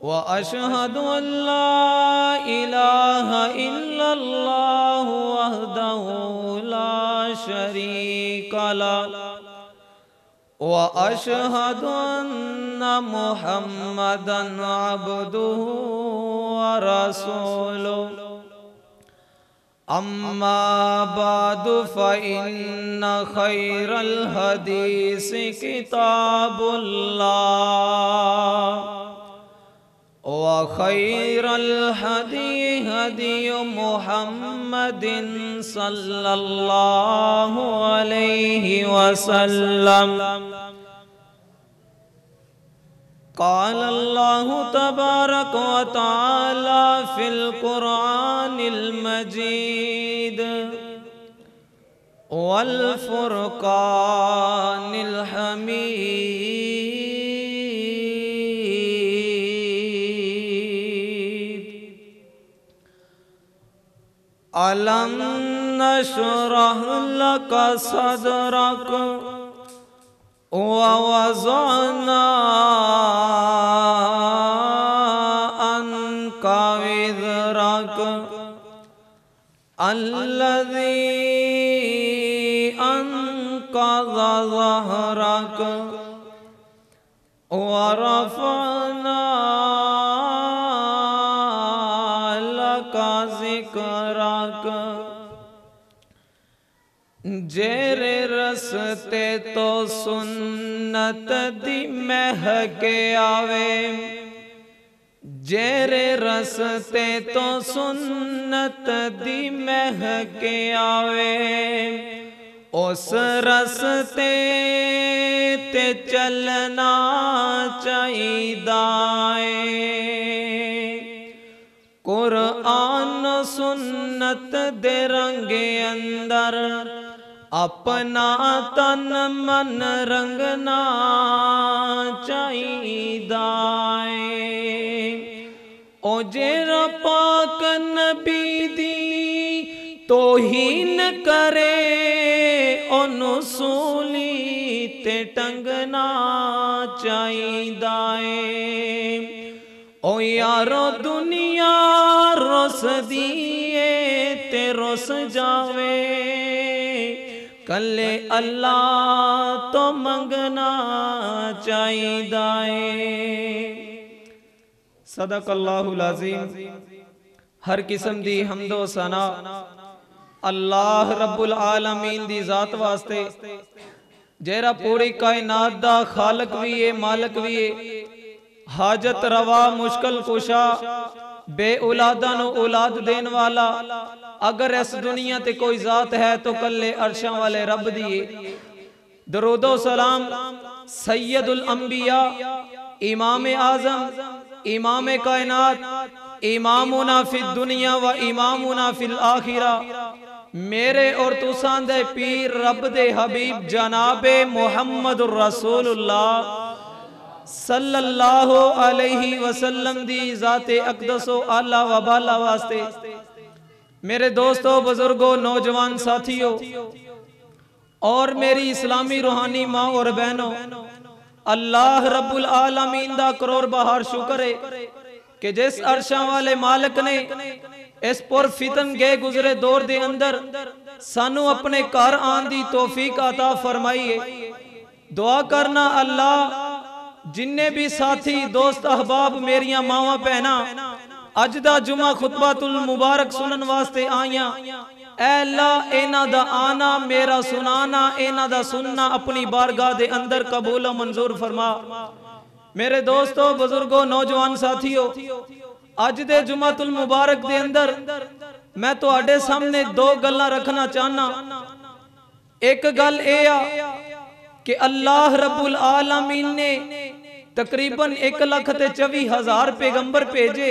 وأشهد أن لا إله إلا الله وحده لا شريك له وأشهد أن محمدا عبده ورسوله أما بعد فإن خير الحديث كتاب الله وخير الهدي هدي محمد صلى الله عليه وسلم قال الله تبارك وتعالى في القرآن المجيد والفرقان الحميد ألم نشرح لك صدرك ووضعنا عنك وذرك الذي أنقذ ظهرك ورفعنا जेरे रसते तो सुन्नत दी महक आवे जेरे रसते तो सुन्नत दी महक आवे उस रसते ते चलना चाहिए कुरआन सुन्नत दे रंगे अंदर अपना तन मन रंगना चाहिए ओ जेरा पाक नबी दी तोहीन करे ओनु सूली ते टंगना चाहिए ओ यारो दुनिया रोस दिए ते रोस जावे कले अल्लाह तो मंगना चाहिए सदक अल्लाजीम हर किस्म की हमदो सना अल्लाह रब्बुल आलमीन दी जात वास्ते जेरा पूरी कायनात दा खालक भी है मालक भी है हाजत रवा मुश्किल कुशा बे औलादा नु औलाद देन वाला अगर इस दुनिया ते कोई जात है तो कले तो अरशा वाले रब दिए दरोदो सलाम सैयदुल अंबिया इमाम आजम इमाम कायनात इमामुना फिर दुनिया व इमामुना फिल आखिरा मेरे और तुसान दे पीर रब दे हबीब जनाबे मुहम्मद रसूलुल्लाह सल्लल्लाहु अलैहि वसल्लम दी जाते अकदसो आला वबाला वास्ते मेरे दोस्तों बुजुर्गों नौजवान साथियों और मेरी इस्लामी रूहानी माँ और बहनों अल्लाह रब्बुल आलमीन दा करोड़ बहार शुक्र है कि जिस अरशा वाले मालिक ने इस पर फितन गए गुजरे दौर दे अंदर सानू अपने घर आन दी तौफीक अता फरमाई है दुआ करना अल्लाह जिन्हें भी साथी दोस्त अहबाब मेरिया मावा भैन अज का जुमा खुतबा तुल मुबारक सुन वास्ते आईया एना अपनी मुबारक मैं तो सामने दो गल रखना चाहना एक गल ए कि अल्लाह रब्बुल आलमीन ने तकरीबन एक लख चौवी हजार पैगंबर भेजे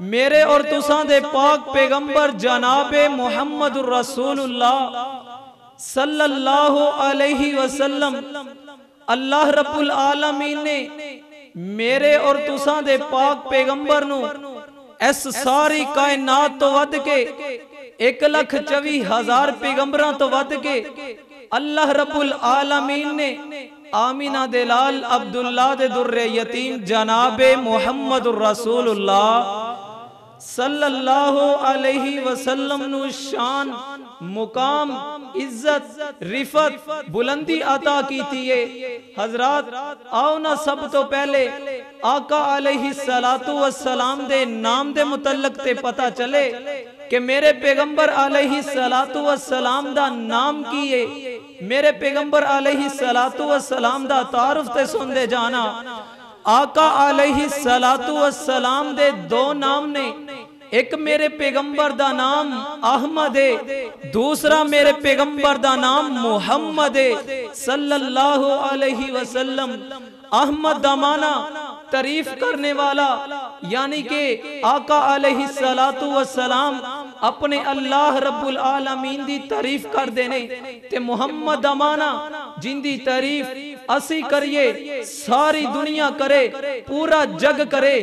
मेरे और तुसा दे पाक पैगंबर जनाबे मोहम्मद रसूलुल्लाह सल्लल्लाहु अलैहि वसल्लम अल्लाह रब्बुल आलमीन ने मेरे और तुसा दे पाक पैगंबर नु इस सारी कायनात तो वध के एक लख चौवी हजार पैगंबर तो वध के अल्लाह रब्बुल आलमीन ने आमीना लाल अब्दुल्ला दे दुर्रे यतीम जनाबे मोहम्मद रसूलुल्लाह सल्लल्लाहु अलैहि वसल्लम नु शान मुकाम इज्जत रिफत बुलंदी अता की थी ये हजरत आओ ना सब तो पहले आका अलैहि सलातु वसलाम दे नाम दे मुतलक ते पता चले के मेरे पैगंबर अलैहि सलातु वसलाम दा नाम की किए मेरे पैगंबर अलैहि सलातु वसलाम दा तारुफ ते सुन दे जाना आका अलैहि सलातु वसलाम दे दो नाम ने एक मेरे पैगंबर का नाम अहमद है दूसरा मेरे पैगंबर का नाम मुहम्मद है वसल्लम अहमद दमाना तारीफ करने वाला यानी के आका अलही सलातु वसलाम, वसलाम अपने अल्लाह रब्बुल आलमीन दी तारीफ कर देने ते मोहम्मद अमाना जिंदी तारीफ असी करिए सारी दुनिया करे पूरा जग करे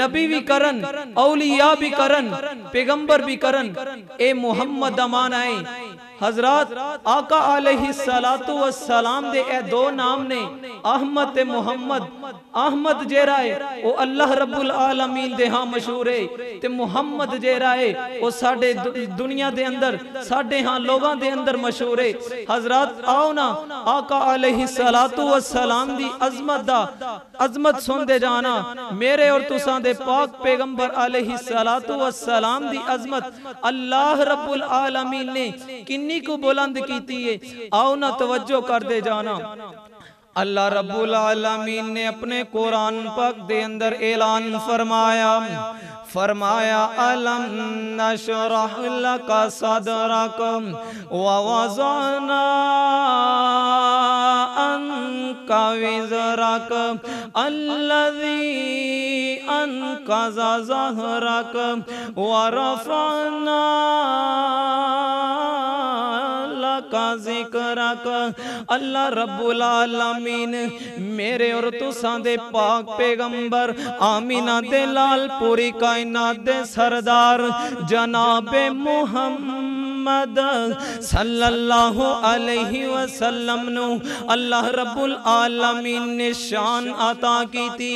नबी भी करन औलिया भी करन पैगंबर भी करन ए मुहम्मद अमाना है हजरत आका अलैहि सलातु वसलाम दे ए दो नाम ने अहमद ते मोहम्मद अहमद जेरा है ओ अल्लाह रब्बुल आलमीन दे हां मशहूर है ते मोहम्मद जेरा है ओ साढ़े दुनिया के अंदर साढ़े हाँ लोगों के अंदर मशहूर है हजरात आओ ना आका अले सलातू असलाम की अजमत अजमत सुनते जाना मेरे और तुसा दे पाक पैगंबर आले ही सलातू असलाम की अजमत अल्लाह रबुल आलमीन ने किन्नी को बुलंद की है आओ ना तवज्जो कर दे जाना अल्लाह रबुल आलमीन ने अपने कुरान पाक दे अंदर ऐलान फरमाया فرمایا علم نشرح لك صدرك ووضعنا أنك وزرك الذي أنقذ ظهرك ورفعنا करा कर अल्लाह रबुल आलमीन मेरे और तुसा दे पाक पैगंबर आमीना दे लाल पूरी कायनात दे सरदार जनाबे मुहम्मद मुहम्मद सल्लल्लाहु अलैहि वसल्लम नु अल्लाह रब्बुल आलमीन ने शान अता की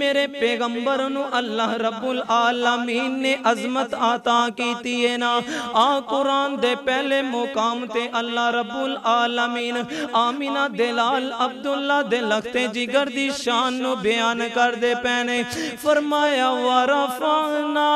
मेरे पैगंबर नु अल्लाह रब्बुल आलमीन ने अजमत अता की ना आ कुरान दे पहले मुकाम ते अल्लाह रब्बुल आलमीन आमिना दिलाल अब्दुल्ला दे लखते जिगर दी शान नु बयान कर दे पैने फरमाया वरफना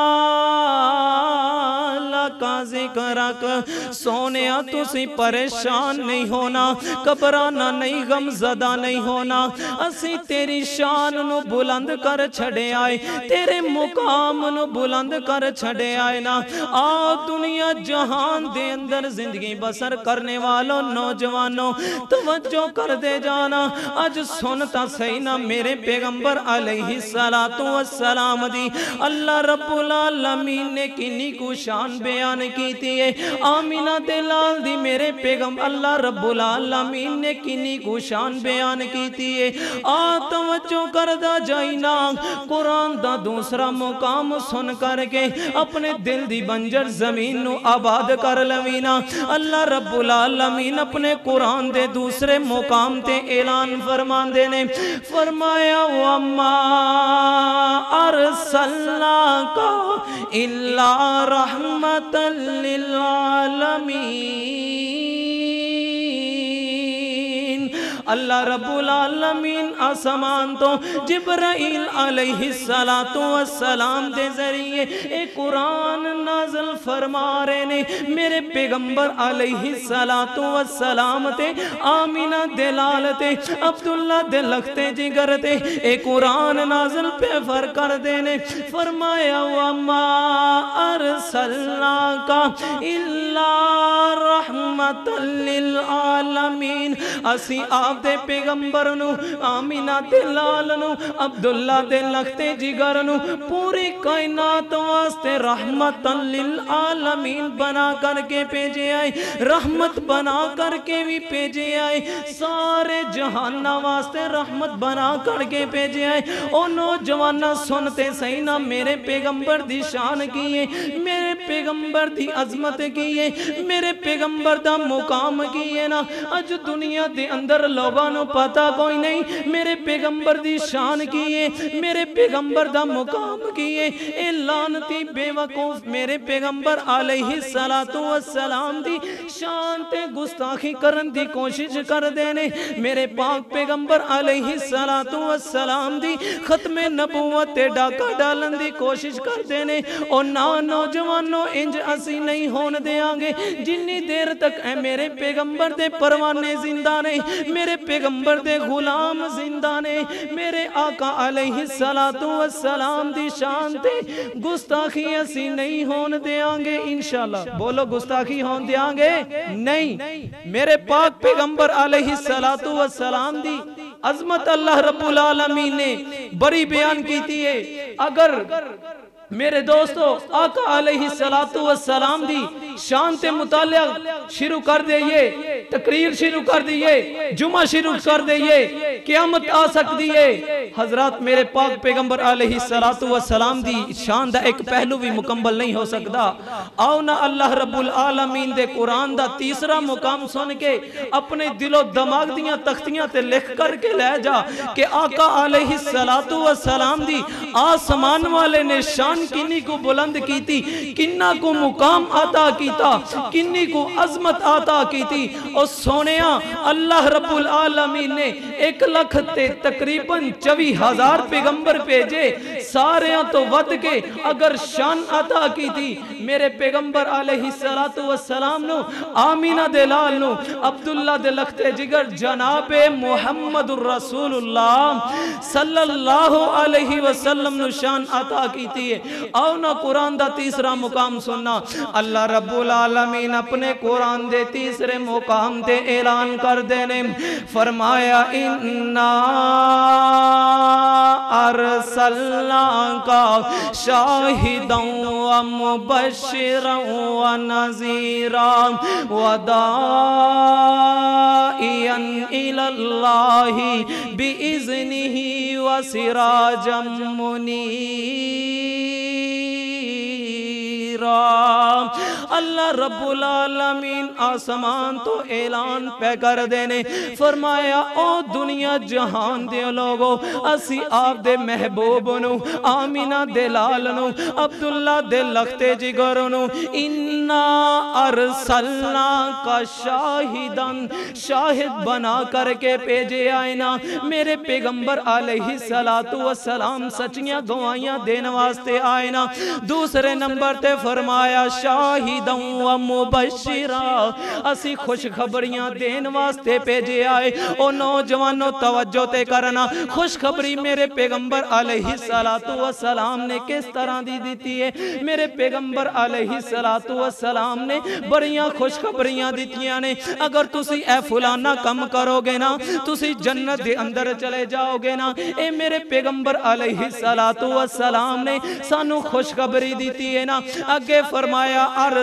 लका जिक्र सोने तुसी तो परेशान नहीं होना घबराना नहीं गमजदा नहीं होना असी तेरी शान बुलंद कर छड़े आए तेरे मुकाम बुलंद कर छड़े आए ना आ दुनिया जहान दे अंदर जिंदगी बसर करने वालों नौजवानों तवज्जो कर दे जाना अज सुनता सही ना मेरे पैगंबर ही सला तू असलाम दी अल्लाह रब्बुल आलमीन ने किन्नी को शान बयान की आमिना ते लाल दी मेरे पैगम अल्लाह रब्बुल आलमीन ने किनी कुशान बयान की है आ तवज्जो करदा ना कुरान दा दूसरा मुकाम सुन करके अपने दिल दी बंजर जमीन नु आबाद कर लवीना अल्लाह रब्बुल आलमीन अपने कुरान दे दूसरे मुकाम ते ऐलान फरमांदे ने फरमाया अम्मा अरसलना का इल्ला रहमतल लिल्ला আলমী अल्लाह रबुल आलमीन आसमान तो जिब्राइल अलैहिस्सलाम दे जरिए ए कुरान नाजल फरमा रहे ने मेरे पैगंबर अलैहिस्सलाम ते आमीना दलाल ते अब्दुल्ला दे लखते जिगर ते ए कुरान नाजल पे फर कर देने फरमाया हुआ मा अरसलना का इल्ला रहमतल लिल आलमीन असी आ ਆਪਦੇ ਪੈਗੰਬਰ ਨੂੰ ਆਮੀਨਾ ਤੇ ਲਾਲ ਨੂੰ ਅਬਦੁੱਲਾ ਦੇ पूरी कायनात वास्ते रहमत आलमीन बना करके भेजे आए रहमत बना करके भी भेजे आए सारे जहाना वास्ते रहमत बना करके भेजे आए ओ नौजवाना सुनते सही ना मेरे पैगंबर दी शान की है मेरे पैगंबर दी अजमत की है मेरे पैगंबर दा मुकाम की है ना अज दुनिया के अंदर नौबानो पता कोई नहीं मेरे पैगंबर दी शान की है मेरे पैगंबर दा मुकाम की है ए लानती बेवकूफ मेरे पैगंबर अलैहि सलातो वसलाम दी शान ते गुस्ताखी करन दी कोशिश कर देने मेरे पाक पैगंबर अलैहि सलातो वसलाम दी खत्मे खत्म ते डाका डालन की कोशिश कर देने ओ ना नौजवानों इंज असी नहीं होने देंगे जिनी देर तक है मेरे पैगंबर के परवाने जिंदा नहीं मेरे मेरे पैगंबर दे गुलाम जिंदा ने मेरे आका अलैहि सलातो व सलाम दी शान ते गुस्ताखी ਅਸੀਂ नहीं होन देंगे इंशाल्लाह बोलो गुस्ताखी होन देंगे नहीं मेरे पाक पैगंबर अलैहि सलातो व सलाम दी अजमत अल्लाह रब्बुल आलमीन ने बड़ी बयान की थी अगर मेरे दोस्तों आका अलही सलातु सलाम दी शान ते मुताल शुरू कर दिए तकरीर शुरू कर दिए जुमा शुरू कर दिए कयामत आ सकती है हजरत मेरे पाक पैगंबर अलही सलातु सलाम दी शान दा एक पहलू भी मुकम्मल नहीं हो सकता आओ ना अल्लाह रब्बुल आलमीन दे कुरान दा तीसरा मुकाम सुन के अपने दिलो दिमाग दियां तख्तियां ते लिख करके ले जा के आका अलही सलातु सलाम दी आसमान वाले ने शान शान किन्नी को बुलंद की किन्ना को मुकाम किन्नी को अजमत की और सोने अल्लाह रबुल आलमी ने एक लख तकरीबन हजार पैगंबर भेजे सारे तो के अगर शान अता की थी मेरे पैगंबर आमीना दे लाल अब्दुल्ला दे लखते जिगर मोहम्मद रसूलुल्लाह सल्लल्लाहु अलैहि वसल्लम शान अता की थी आओ ना कुरान का तीसरा मुकाम सुनना अल्लाह रब्बुल आलमीन अपने कुरान दे तीसरे मुकाम ते ऐलान कर देने फरमाया इन्ना अरसलना का शाहिदों व मुबशिरों व नजीरा व दाइयन इलल्लाहि बिइज़निही व सिराजम मुनीर بشيرا अल्लाह रब्बुल आलमीन आसमान तो ऐलान पे कर देने फरमाया ओ दुनिया जहान दे लोगो असी आप दे महबूब नु आमीना दे लाल नु अब्दुल्ला दे लखते जिगर नु इन्ना अरसलना का शाहिदन शाहिद बना करके भेजे आए ना मेरे पैगंबर अलही सलातु सलाम सचियां दुआइयां देने वास्ते आए ना दूसरे नंबर ते फरमाया शाही शाहिदा खुशखबरिया दिखा वास्ते भेजे आए ओ नौजवानों तवज्जो ते करना खुशखबरी मेरे पैगंबर ने किस तरह दी दी है मेरे पैगंबर ने ने अगर तुम ए फलाना कम करोगे ना तुम जन्नत के अंदर चले जाओगे ना ये मेरे पैगंबर अले ही सलातू असलाम ने सानू खुशखबरी दी है ना अगे फरमाया अर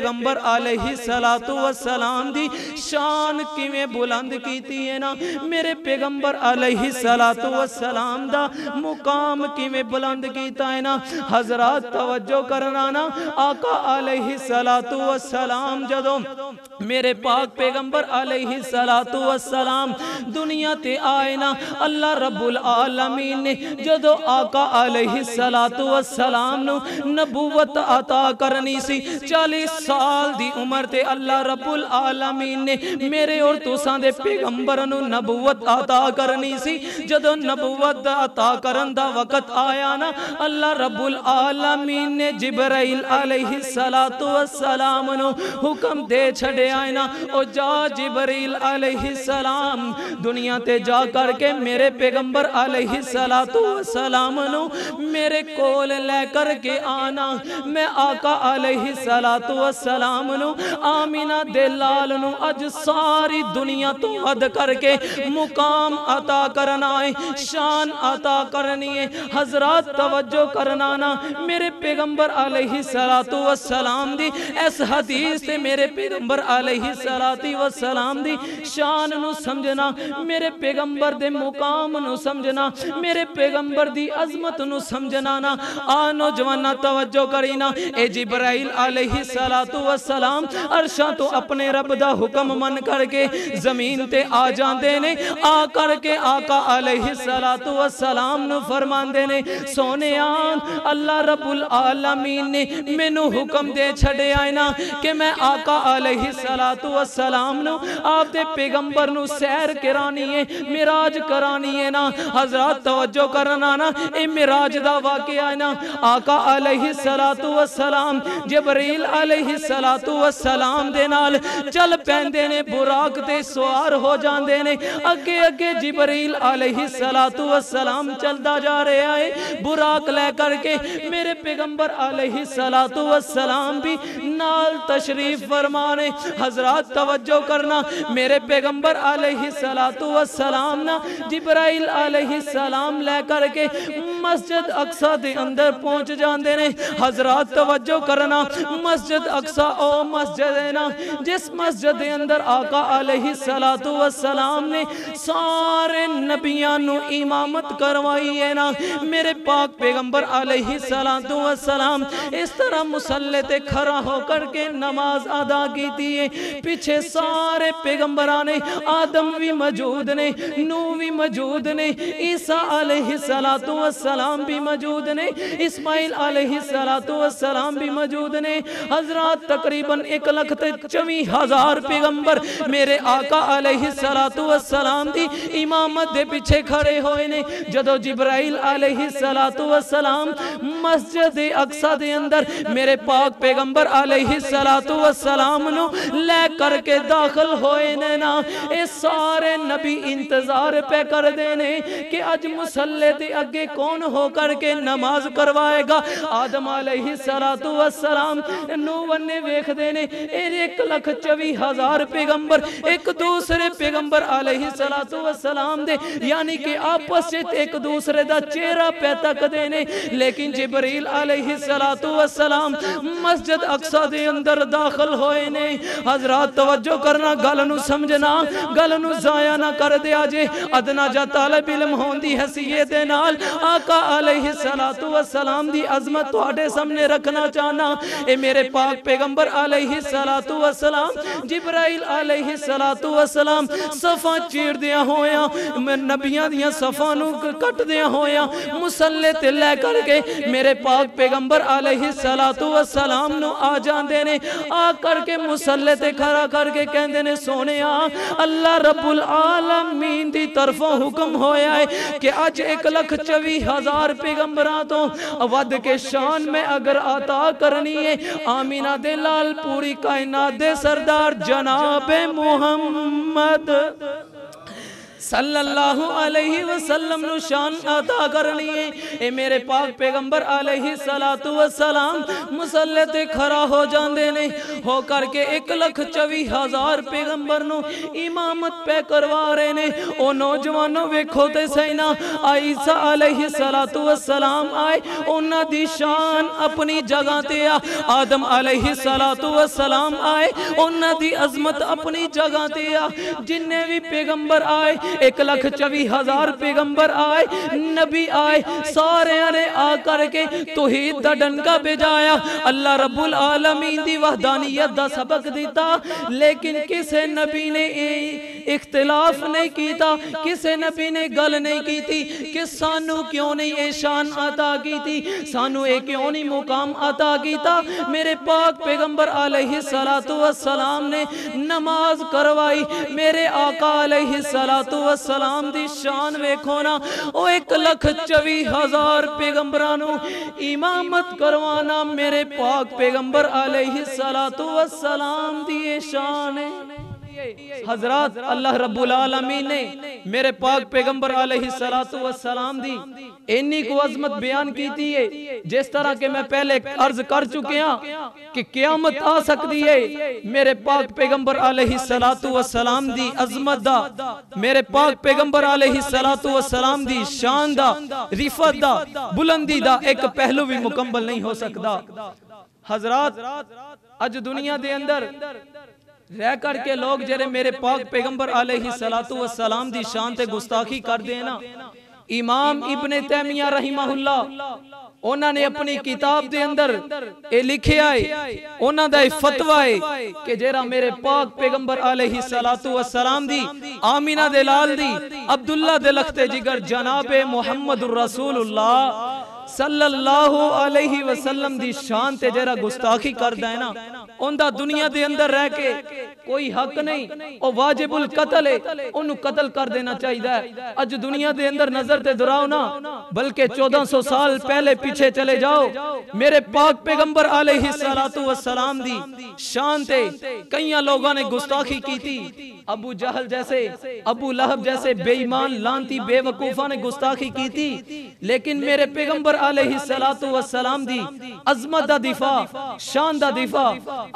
पैगंबर अलही सलातो वसलाम दी शान किवें बुलंद कीती है ना मेरे पैगंबर अलही सलातो सलाम दा मुकाम किवें बुलंद कीता है ना हजरत तवज्जो करना ना आका आले ही सलातो व सलाम जदो मेरे पाक पैगंबर अलही सलातो सलाम दुनिया ते आए ना अल्लाह रब्बुल आलमीन ने जदो आका आले ही सलातो व सलाम नबूवत अता करनी सी चालीस साल दी उम्र ते अल्लाह रब्बुल आलमीन ने मेरे और तुसा दे पैगंबर नु नबूवत अता करनी सी जदों नबूवत अता करन दा वक्त आया ना अल्लाह रब्बुल आलमीन ने जिब्राइल अलैहि सलातो सलाम नु हुक्म दे छड़े आए ना ओ जा जिब्राइल अलैहि सलाम दुनिया ते जा करके मेरे पैगंबर अलैहि सलातो सलाम नु मेरे कोल लेकर के आना मैं आका अलैहि सलातो सलाम आमिना दे लाल अज सारी दुनिया तो हद करके मुकाम अता करना है शान अता करनी है हजरात तवज्जो करना ना मेरे पैगंबर पैगम्बर अलही सलातु सलाम दी इस हदीस से मेरे पैगंबर आले ही सलाती व सलाम दी शान नु समझना मेरे पैगंबर दे मुकाम नु समझना मेरे पैगंबर दी अजमत नु समझना ना आ नौजवाना तवज्जो करी ना ए जिब्राइल आले ही सलात सलाम अरशा तो अपने रब का हुक्म मन करके जमीन ते आ जाते ने आ करके आका अलही सलातो वसलाम फरमाते ने सोने अल्लाह रबुल आलमीन ने मेनू हुक्म दे छड़े ना कि मैं आका अलही सलातो वसलाम आपके पैगंबर सैर करानी है मिराज करानी है ना हजरात तवज्जो करना ना ये मिराज का वाकया ना आका अलही सलातो सलाम जबरील अलही व सलाम दे नाल चल पैंदे ने बुराक ते सवार हो जांदे ने अगे अगे जिब्रील अलैहि व सलाम चलदा जा रहा है बुराक लै करके मेरे पैगंबर अलैहि व सलाम भी नाल तशरीफ फरमाने हजरात तवज्जो करना मेरे पैगंबर अलैहि व सलाम ना जिब्राइल अलैहि सलाम लै करके मस्जिद अक्सा दे अंदर पहुंच जांदे ने हजरात तवज्जो करना मस्जिद अक्सा अक्सा ओ मस्जिद ना जिस मस्जिद अंदर आका सलातु वसलाम ने सारे नबिया इमामत करवाई है ना मेरे पाक पैगम्बर सलातु वसलाम इस तरह मुसल्ले ते खड़ा होकर के नमाज अदा की थी है पीछे सारे पैगम्बरा ने आदम भी मौजूद ने नू भी मौजूद ने ईसा सलातु वसलाम भी मौजूद ने इस्माइल सलातु वसलाम भी मौजूद ने हजरा हजरात तकरीबन एक लख चौवी हजार पैगंबर मेरे आका अलही सलातू वसलाम दी इमामत के पिछे खड़े हुए ने जो जिब्राइल अलही सलातू वसलाम मस्जिद अक्सा के अंदर मेरे पाक पैगंबर अलही सलातू वसलाम नु ले करके दाखिल होए ने ना ये सारे नबी इंतजार पे कर देने कि अज मुसल्ले के अगे कौन हो करके नमाज करवाएगा आदम अलही सलातू वसलाम नूह ਬੰਨੇ ਵੇਖਦੇ ਨੇ ਇਹਦੇ 124000 ਪੈਗੰਬਰ ਇੱਕ ਦੂਸਰੇ ਪੈਗੰਬਰ ਅਲੈਹਿ ਸਲਾਤੁ ਵਸਲਾਮ ਦੇ ਯਾਨੀ ਕਿ ਆਪਸ ਵਿੱਚ ਇੱਕ ਦੂਸਰੇ ਦਾ ਚਿਹਰਾ ਪੈ ਤੱਕਦੇ ਨੇ ਲੇਕਿਨ ਜਿਬਰੀਲ ਅਲੈਹਿ ਸਲਾਤੁ ਵਸਲਾਮ ਮਸਜਿਦ ਅਕਸਾ ਦੇ ਅੰਦਰ ਦਾਖਲ ਹੋਏ ਨੇ ਹਜ਼ਰਤ ਤਵੱਜੋ ਕਰਨਾ ਗੱਲ ਨੂੰ ਸਮਝਣਾ ਗੱਲ ਨੂੰ ਜ਼ਾਇਆ ਨਾ ਕਰ ਦਿਆ ਜੇ ਅਦਨਾ ਜਾਂ ਤਾਲਬ ਇਲਮ ਹੋਣ ਦੀ ਹਸੀਅਤ ਦੇ ਨਾਲ ਆਕਾ ਅਲੈਹਿ ਸਲਾਤੁ ਵਸਲਾਮ ਦੀ ਅਜ਼ਮਤ ਤੁਹਾਡੇ ਸਾਹਮਣੇ ਰੱਖਣਾ ਚਾਹਨਾ ਇਹ ਮੇਰੇ ਪਾਕ पैगम्बर आलतुसलाम जिब्राइल आलतुसलाम सफा चीरदिया हो नबिया दिया सफा कटदिया हो मुसले ते लै करके मेरे पाक पैगंबर पैगम्बर आलतुसलाम आ जाते ने आ करके मुसले ते खड़ा करके कहते ने सोने अल्लाह रबुल आलमीन की तरफों हुक्म होया है कि अज एक लख चौबी हजार पैगम्बरा तो वध के शान में अगर अता करनी है आमीना दे लाल पूरी कायनात दे सरदार जनाब मोहम्मद सल्लल्लाहु अलैहि वसल्लम नु शान अदा करनी है ए मेरे पाक पैगंबर अलैहि सलातु वसलाम मुसल्ले ते खड़ा हो जांदे ने हो करके 124000 पैगंबर नु इमामत पे करवा रहे ने ओ नौजवानो देखो ते सही ना ईसा अलैहि सलातु वसलाम आए ਉਹਨਾਂ ਦੀ ਸ਼ਾਨ ਆਪਣੀ ਜਗ੍ਹਾ ਤੇ ਆ ਆਦਮ ਅਲੈਹਿ ਸਲਾਤੁ ਵਸਲਾਮ आए उना दी अजमत अपनी जगह ते आ जिन्ने भी पैगंबर आए एक लख चौबी हजार पैगंबर आए नबी आए सारे ने आ करके तुहीद का डंका बजाया अल्लाह रबुल आलमीन की वहदानियत का सबक दिता लेकिन किसे नबी ने इख्तिलाफ नहीं किया किसे नबी ने गल नहीं की थी कि सानू क्यों नहीं ये शान अता की थी सानू ये क्यों नहीं मुकाम अता कीता मेरे पाक पैगंबर अलैहि सलातु वसलाम ने नमाज करवाई मेरे आका अलैहि सलातु वसलाम की शान वेखो ना वो एक लख चौबी हजार पैगंबर इमामत करवाना मेरे पाक पैगंबर अलही तो वसलाम दी शान है हजरत अल्लाह रब्बुल आलमीन ने मेरे पाक पैगंबर सलाम दी इन्हीं को अजमत बयान की थी है जिस तरह के मैं पहले अर्ज कर चुके हैं कि क्यामत आ सकती है मेरे पाक पैगंबर सलाम दी अजमत दा मेरे पाक पैगंबर सलाम दी शान दा रिफत दा बुलंदी दा एक पहलू भी मुकम्मल नहीं हो सकता हजरत आज दुनिया के अंदर रह करके लोग जेरे मेरे पाक पैगंबर अलैहि सलातु वसलाम दी शान ते गुस्ताखी कर देना इमाम इब्ने तैमिया रहीमाहुल्ला ਉਹਨਾਂ ਨੇ ਆਪਣੀ ਕਿਤਾਬ ਦੇ ਅੰਦਰ ਇਹ ਲਿਖਿਆ ਹੈ ਉਹਨਾਂ ਦਾ ਇਹ ਫਤਵਾ ਹੈ ਕਿ ਜਿਹੜਾ ਮੇਰੇ ਪਾਕ ਪੈਗੰਬਰ ਅਲੈਹਿ ਸਲਾਤੂ ਵਸਲਾਮ ਦੀ ਆਮੀਨਾ ਦੇ ਲਾਲ ਦੀ ਅਬਦੁੱਲਾ ਦੇ ਲਖਤੇ ਜਿਗਰ ਜਨਾਬੇ ਮੁਹੰਮਦੁਰ ਰਸੂਲullah ਸੱਲੱਲਾਹੁ ਅਲੈਹਿ ਵਸੱਲਮ ਦੀ ਸ਼ਾਨ ਤੇ ਜਿਹੜਾ ਗੁਸਤਾਖੀ ਕਰਦਾ ਹੈ ਨਾ ਉਹਦਾ ਦੁਨੀਆ ਦੇ ਅੰਦਰ ਰਹਿ ਕੇ ਕੋਈ ਹੱਕ ਨਹੀਂ ਉਹ ਵਾਜਿਬੁਲ ਕਤਲ ਹੈ ਉਹਨੂੰ ਕਤਲ ਕਰ ਦੇਣਾ ਚਾਹੀਦਾ ਹੈ ਅੱਜ ਦੁਨੀਆ ਦੇ ਅੰਦਰ ਨਜ਼ਰ ਤੇ ਦੁਰਾਓ ਨਾ ਬਲਕਿ 1400 ਸਾਲ ਪਹਿਲੇ ਪਿੱਛੇ ਚਲੇ ਜਾਓ ਮੇਰੇ ਪਾਕ ਪੈਗੰਬਰ ਅਲੈਹਿ ਸਲਾਤੂ ਵਸਲਾਮ ਦੀ शान थे कई लोगों ने गुस्ताखी की थी अबू जहल जैसे अबू लहब जैसे बेईमान लानती बेवकूफा ने गुस्ताखी की थी लेकिन मेरे पैगंबर आलही सलातू वसलाम दी अजमत दा दिफा शान दा दिफा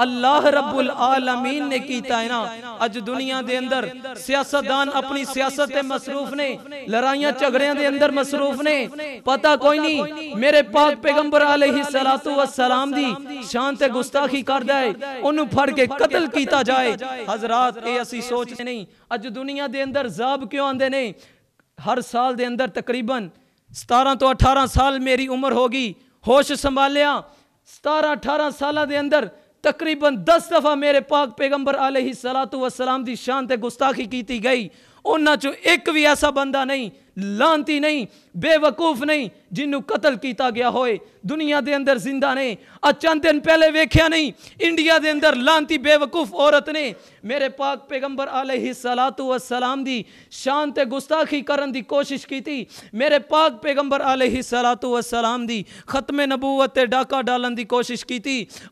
अल्लाह रबुल आलमीन ने किया है ना अज दुनिया के अंदर सियासतदान अपनी सियासत से मसरूफ ने लड़ाइया झगड़िया के अंदर मसरूफ ने पता कोई नहीं मेरे पाक पैगंबर अलैहि सलातु वसलाम दी शान ते गुस्ताखी कर है ओनु फड़ के कतल किया जाए हजरात ये असी सोच नहीं अज दुनिया के अंदर जाब क्यों आते ने हर साल के अंदर तकरीबन सतारा तो अठारह साल मेरी उम्र होगी होश संभालिया सतारा अठारह साल के अंदर तकरीबन दस दफ़ा मेरे पाक पैगंबर आलही सलातू वसलाम की शान से गुस्ताखी की गई उन्होंने एक भी ऐसा बंदा नहीं लानती नहीं बेवकूफ नहीं जिन्हों कतल किया गया होए दुनिया के अंदर जिंदा ने अचान दिन पहले वेख्या नहीं इंडिया के अंदर लानती बेवकूफ औरत ने मेरे पाक पैगंबर आले ही सलातू असलाम की शांत गुस्ताखी करने की कोशिश की मेरे पाक पैगंबर आले ही सलातू असलाम की खत्मे नबूवत डाका डालन की कोशिश की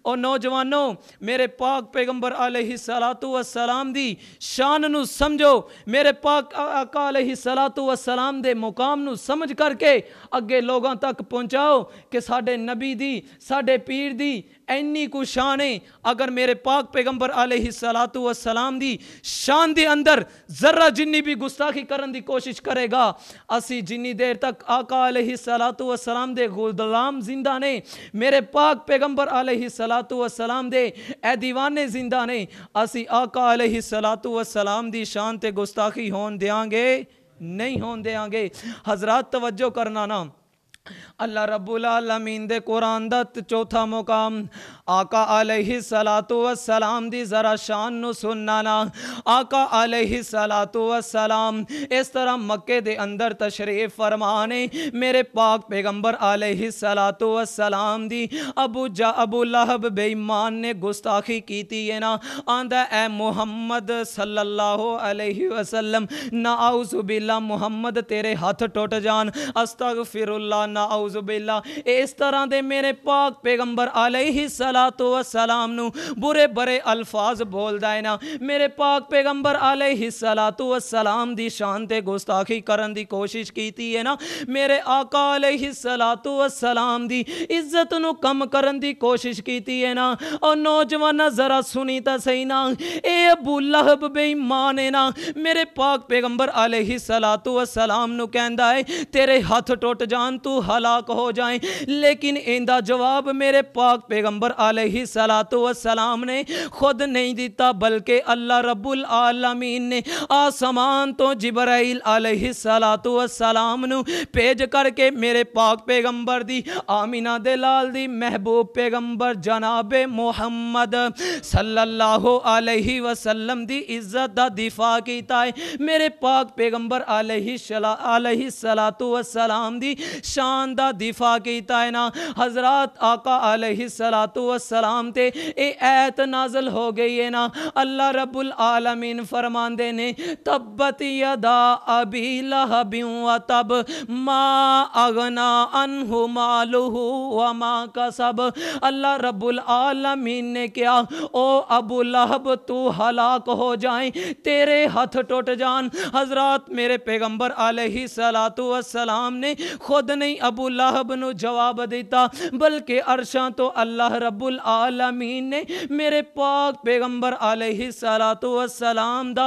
और नौजवानों मेरे पाक पैगंबर आले ही सलातू असलाम की शान समझो मेरे पाक अका आले ही सलातू असलाम इस्लाम के मुकाम को समझ करके अगे लोगों तक पहुँचाओ कि साढ़े नबी दी साढ़े पीर दी इन्नी कु शान है अगर मेरे पाक पैगंबर आले ही सलातु असलाम की शान के अंदर जर्रा जिनी भी गुस्ताखी करन दी कोशिश करेगा असी जिनी देर तक आका आले ही सलातु असलाम दे गुलाम जिंदा ने मेरे पाक पैगंबर आले ही सलातु असलाम दे ए दीवाने जिंदा ने असी आका आले ही सलातु असलाम की शान से गुस्ताखी होन देंगे ਨਹੀਂ ਹੋਣ ਦੇਾਂਗੇ ਹਜ਼ਰਤ ਤਵੱਜੋ ਕਰਨਾ ਨਾ अल्लाह रब्बुल आलमीन दे कुरान दा चौथा मुकाम आका अलैहि सलातो व सलाम दी जरा शान नु सुनना ना आका अलैहि सलातो व सलाम इस तरह मक्के दे अंदर तशरीफ फरमाने मेरे पाक पैगंबर अलैहि सलातो व सलाम दी अबू जा अबू लहब बेईमान ने गुस्ताखी कीती है ना आंदा ए मुहम्मद सल्लल्लाहु अलैहि वसल्लम ना आउज़ु बिल्ला मुहम्मद तेरे हाथ टूट जान अस्तगफिरुल्लाह ना इस तरह के मेरे पाक पैगंबर आल ही सला तो सलाम बुरे बुरे अल्फाज बोलता है ना मेरे पाक पैगंबर आल ही सला तो सलाम की शान से गुस्ताखी कर कोशिश की है ना मेरे आका ही सला तो सलाम की इज्जत न कम कर कोशिश की है ना और नौजवाना जरा सुनी तो सही ना ये अबू लहब बेई मान है ना मेरे पाक पैगंबर आल ही सला तो सलाम कहता है तेरे हथ टुट जान तू हलाक हो जाए लेकिन इंदा जवाब मेरे पाक पैगंबर पैगम्बर आलही सलातो सलाम ने खुद नहीं दिता बल्कि अल्लाह रबुल आलमीन ने आसमान तो जबराइल आलही सलातो सलाम भेज करके मेरे पाक पैगंबर दी आमिना दे लाल दी महबूब पैगंबर जनाब मोहम्मद सल्लल्लाहु अलैहि वसल्लम दी इज्जत दा दिफा कीता है मेरे पाक पैगंबर अलैहि सला अलैहि सलातु वसलाम दी शान ईमान का दिफा किया है ना हजरात आका सलातु वसलाम ते ये ऐत नाजल हो गई है ना अल्लाह रबुल आलमीन फरमाते ने तब्बत यदा अबी लहब्यू तब मा अगना अनहु मालुहु व मा का सब अल्लाह रबुल आलमीन ने क्या ओ अबू लहब तू हलाक हो जाए तेरे हाथ टूट जान हजरात मेरे पैगम्बर आलही सलातु वसलाम ने खुद नहीं अबू लाहब न जवाब दिता बल्कि अरशा तो अल्लाह रबुल आलमीन ने मेरे पाक पैगंबर अलही सलातो वसलाम दा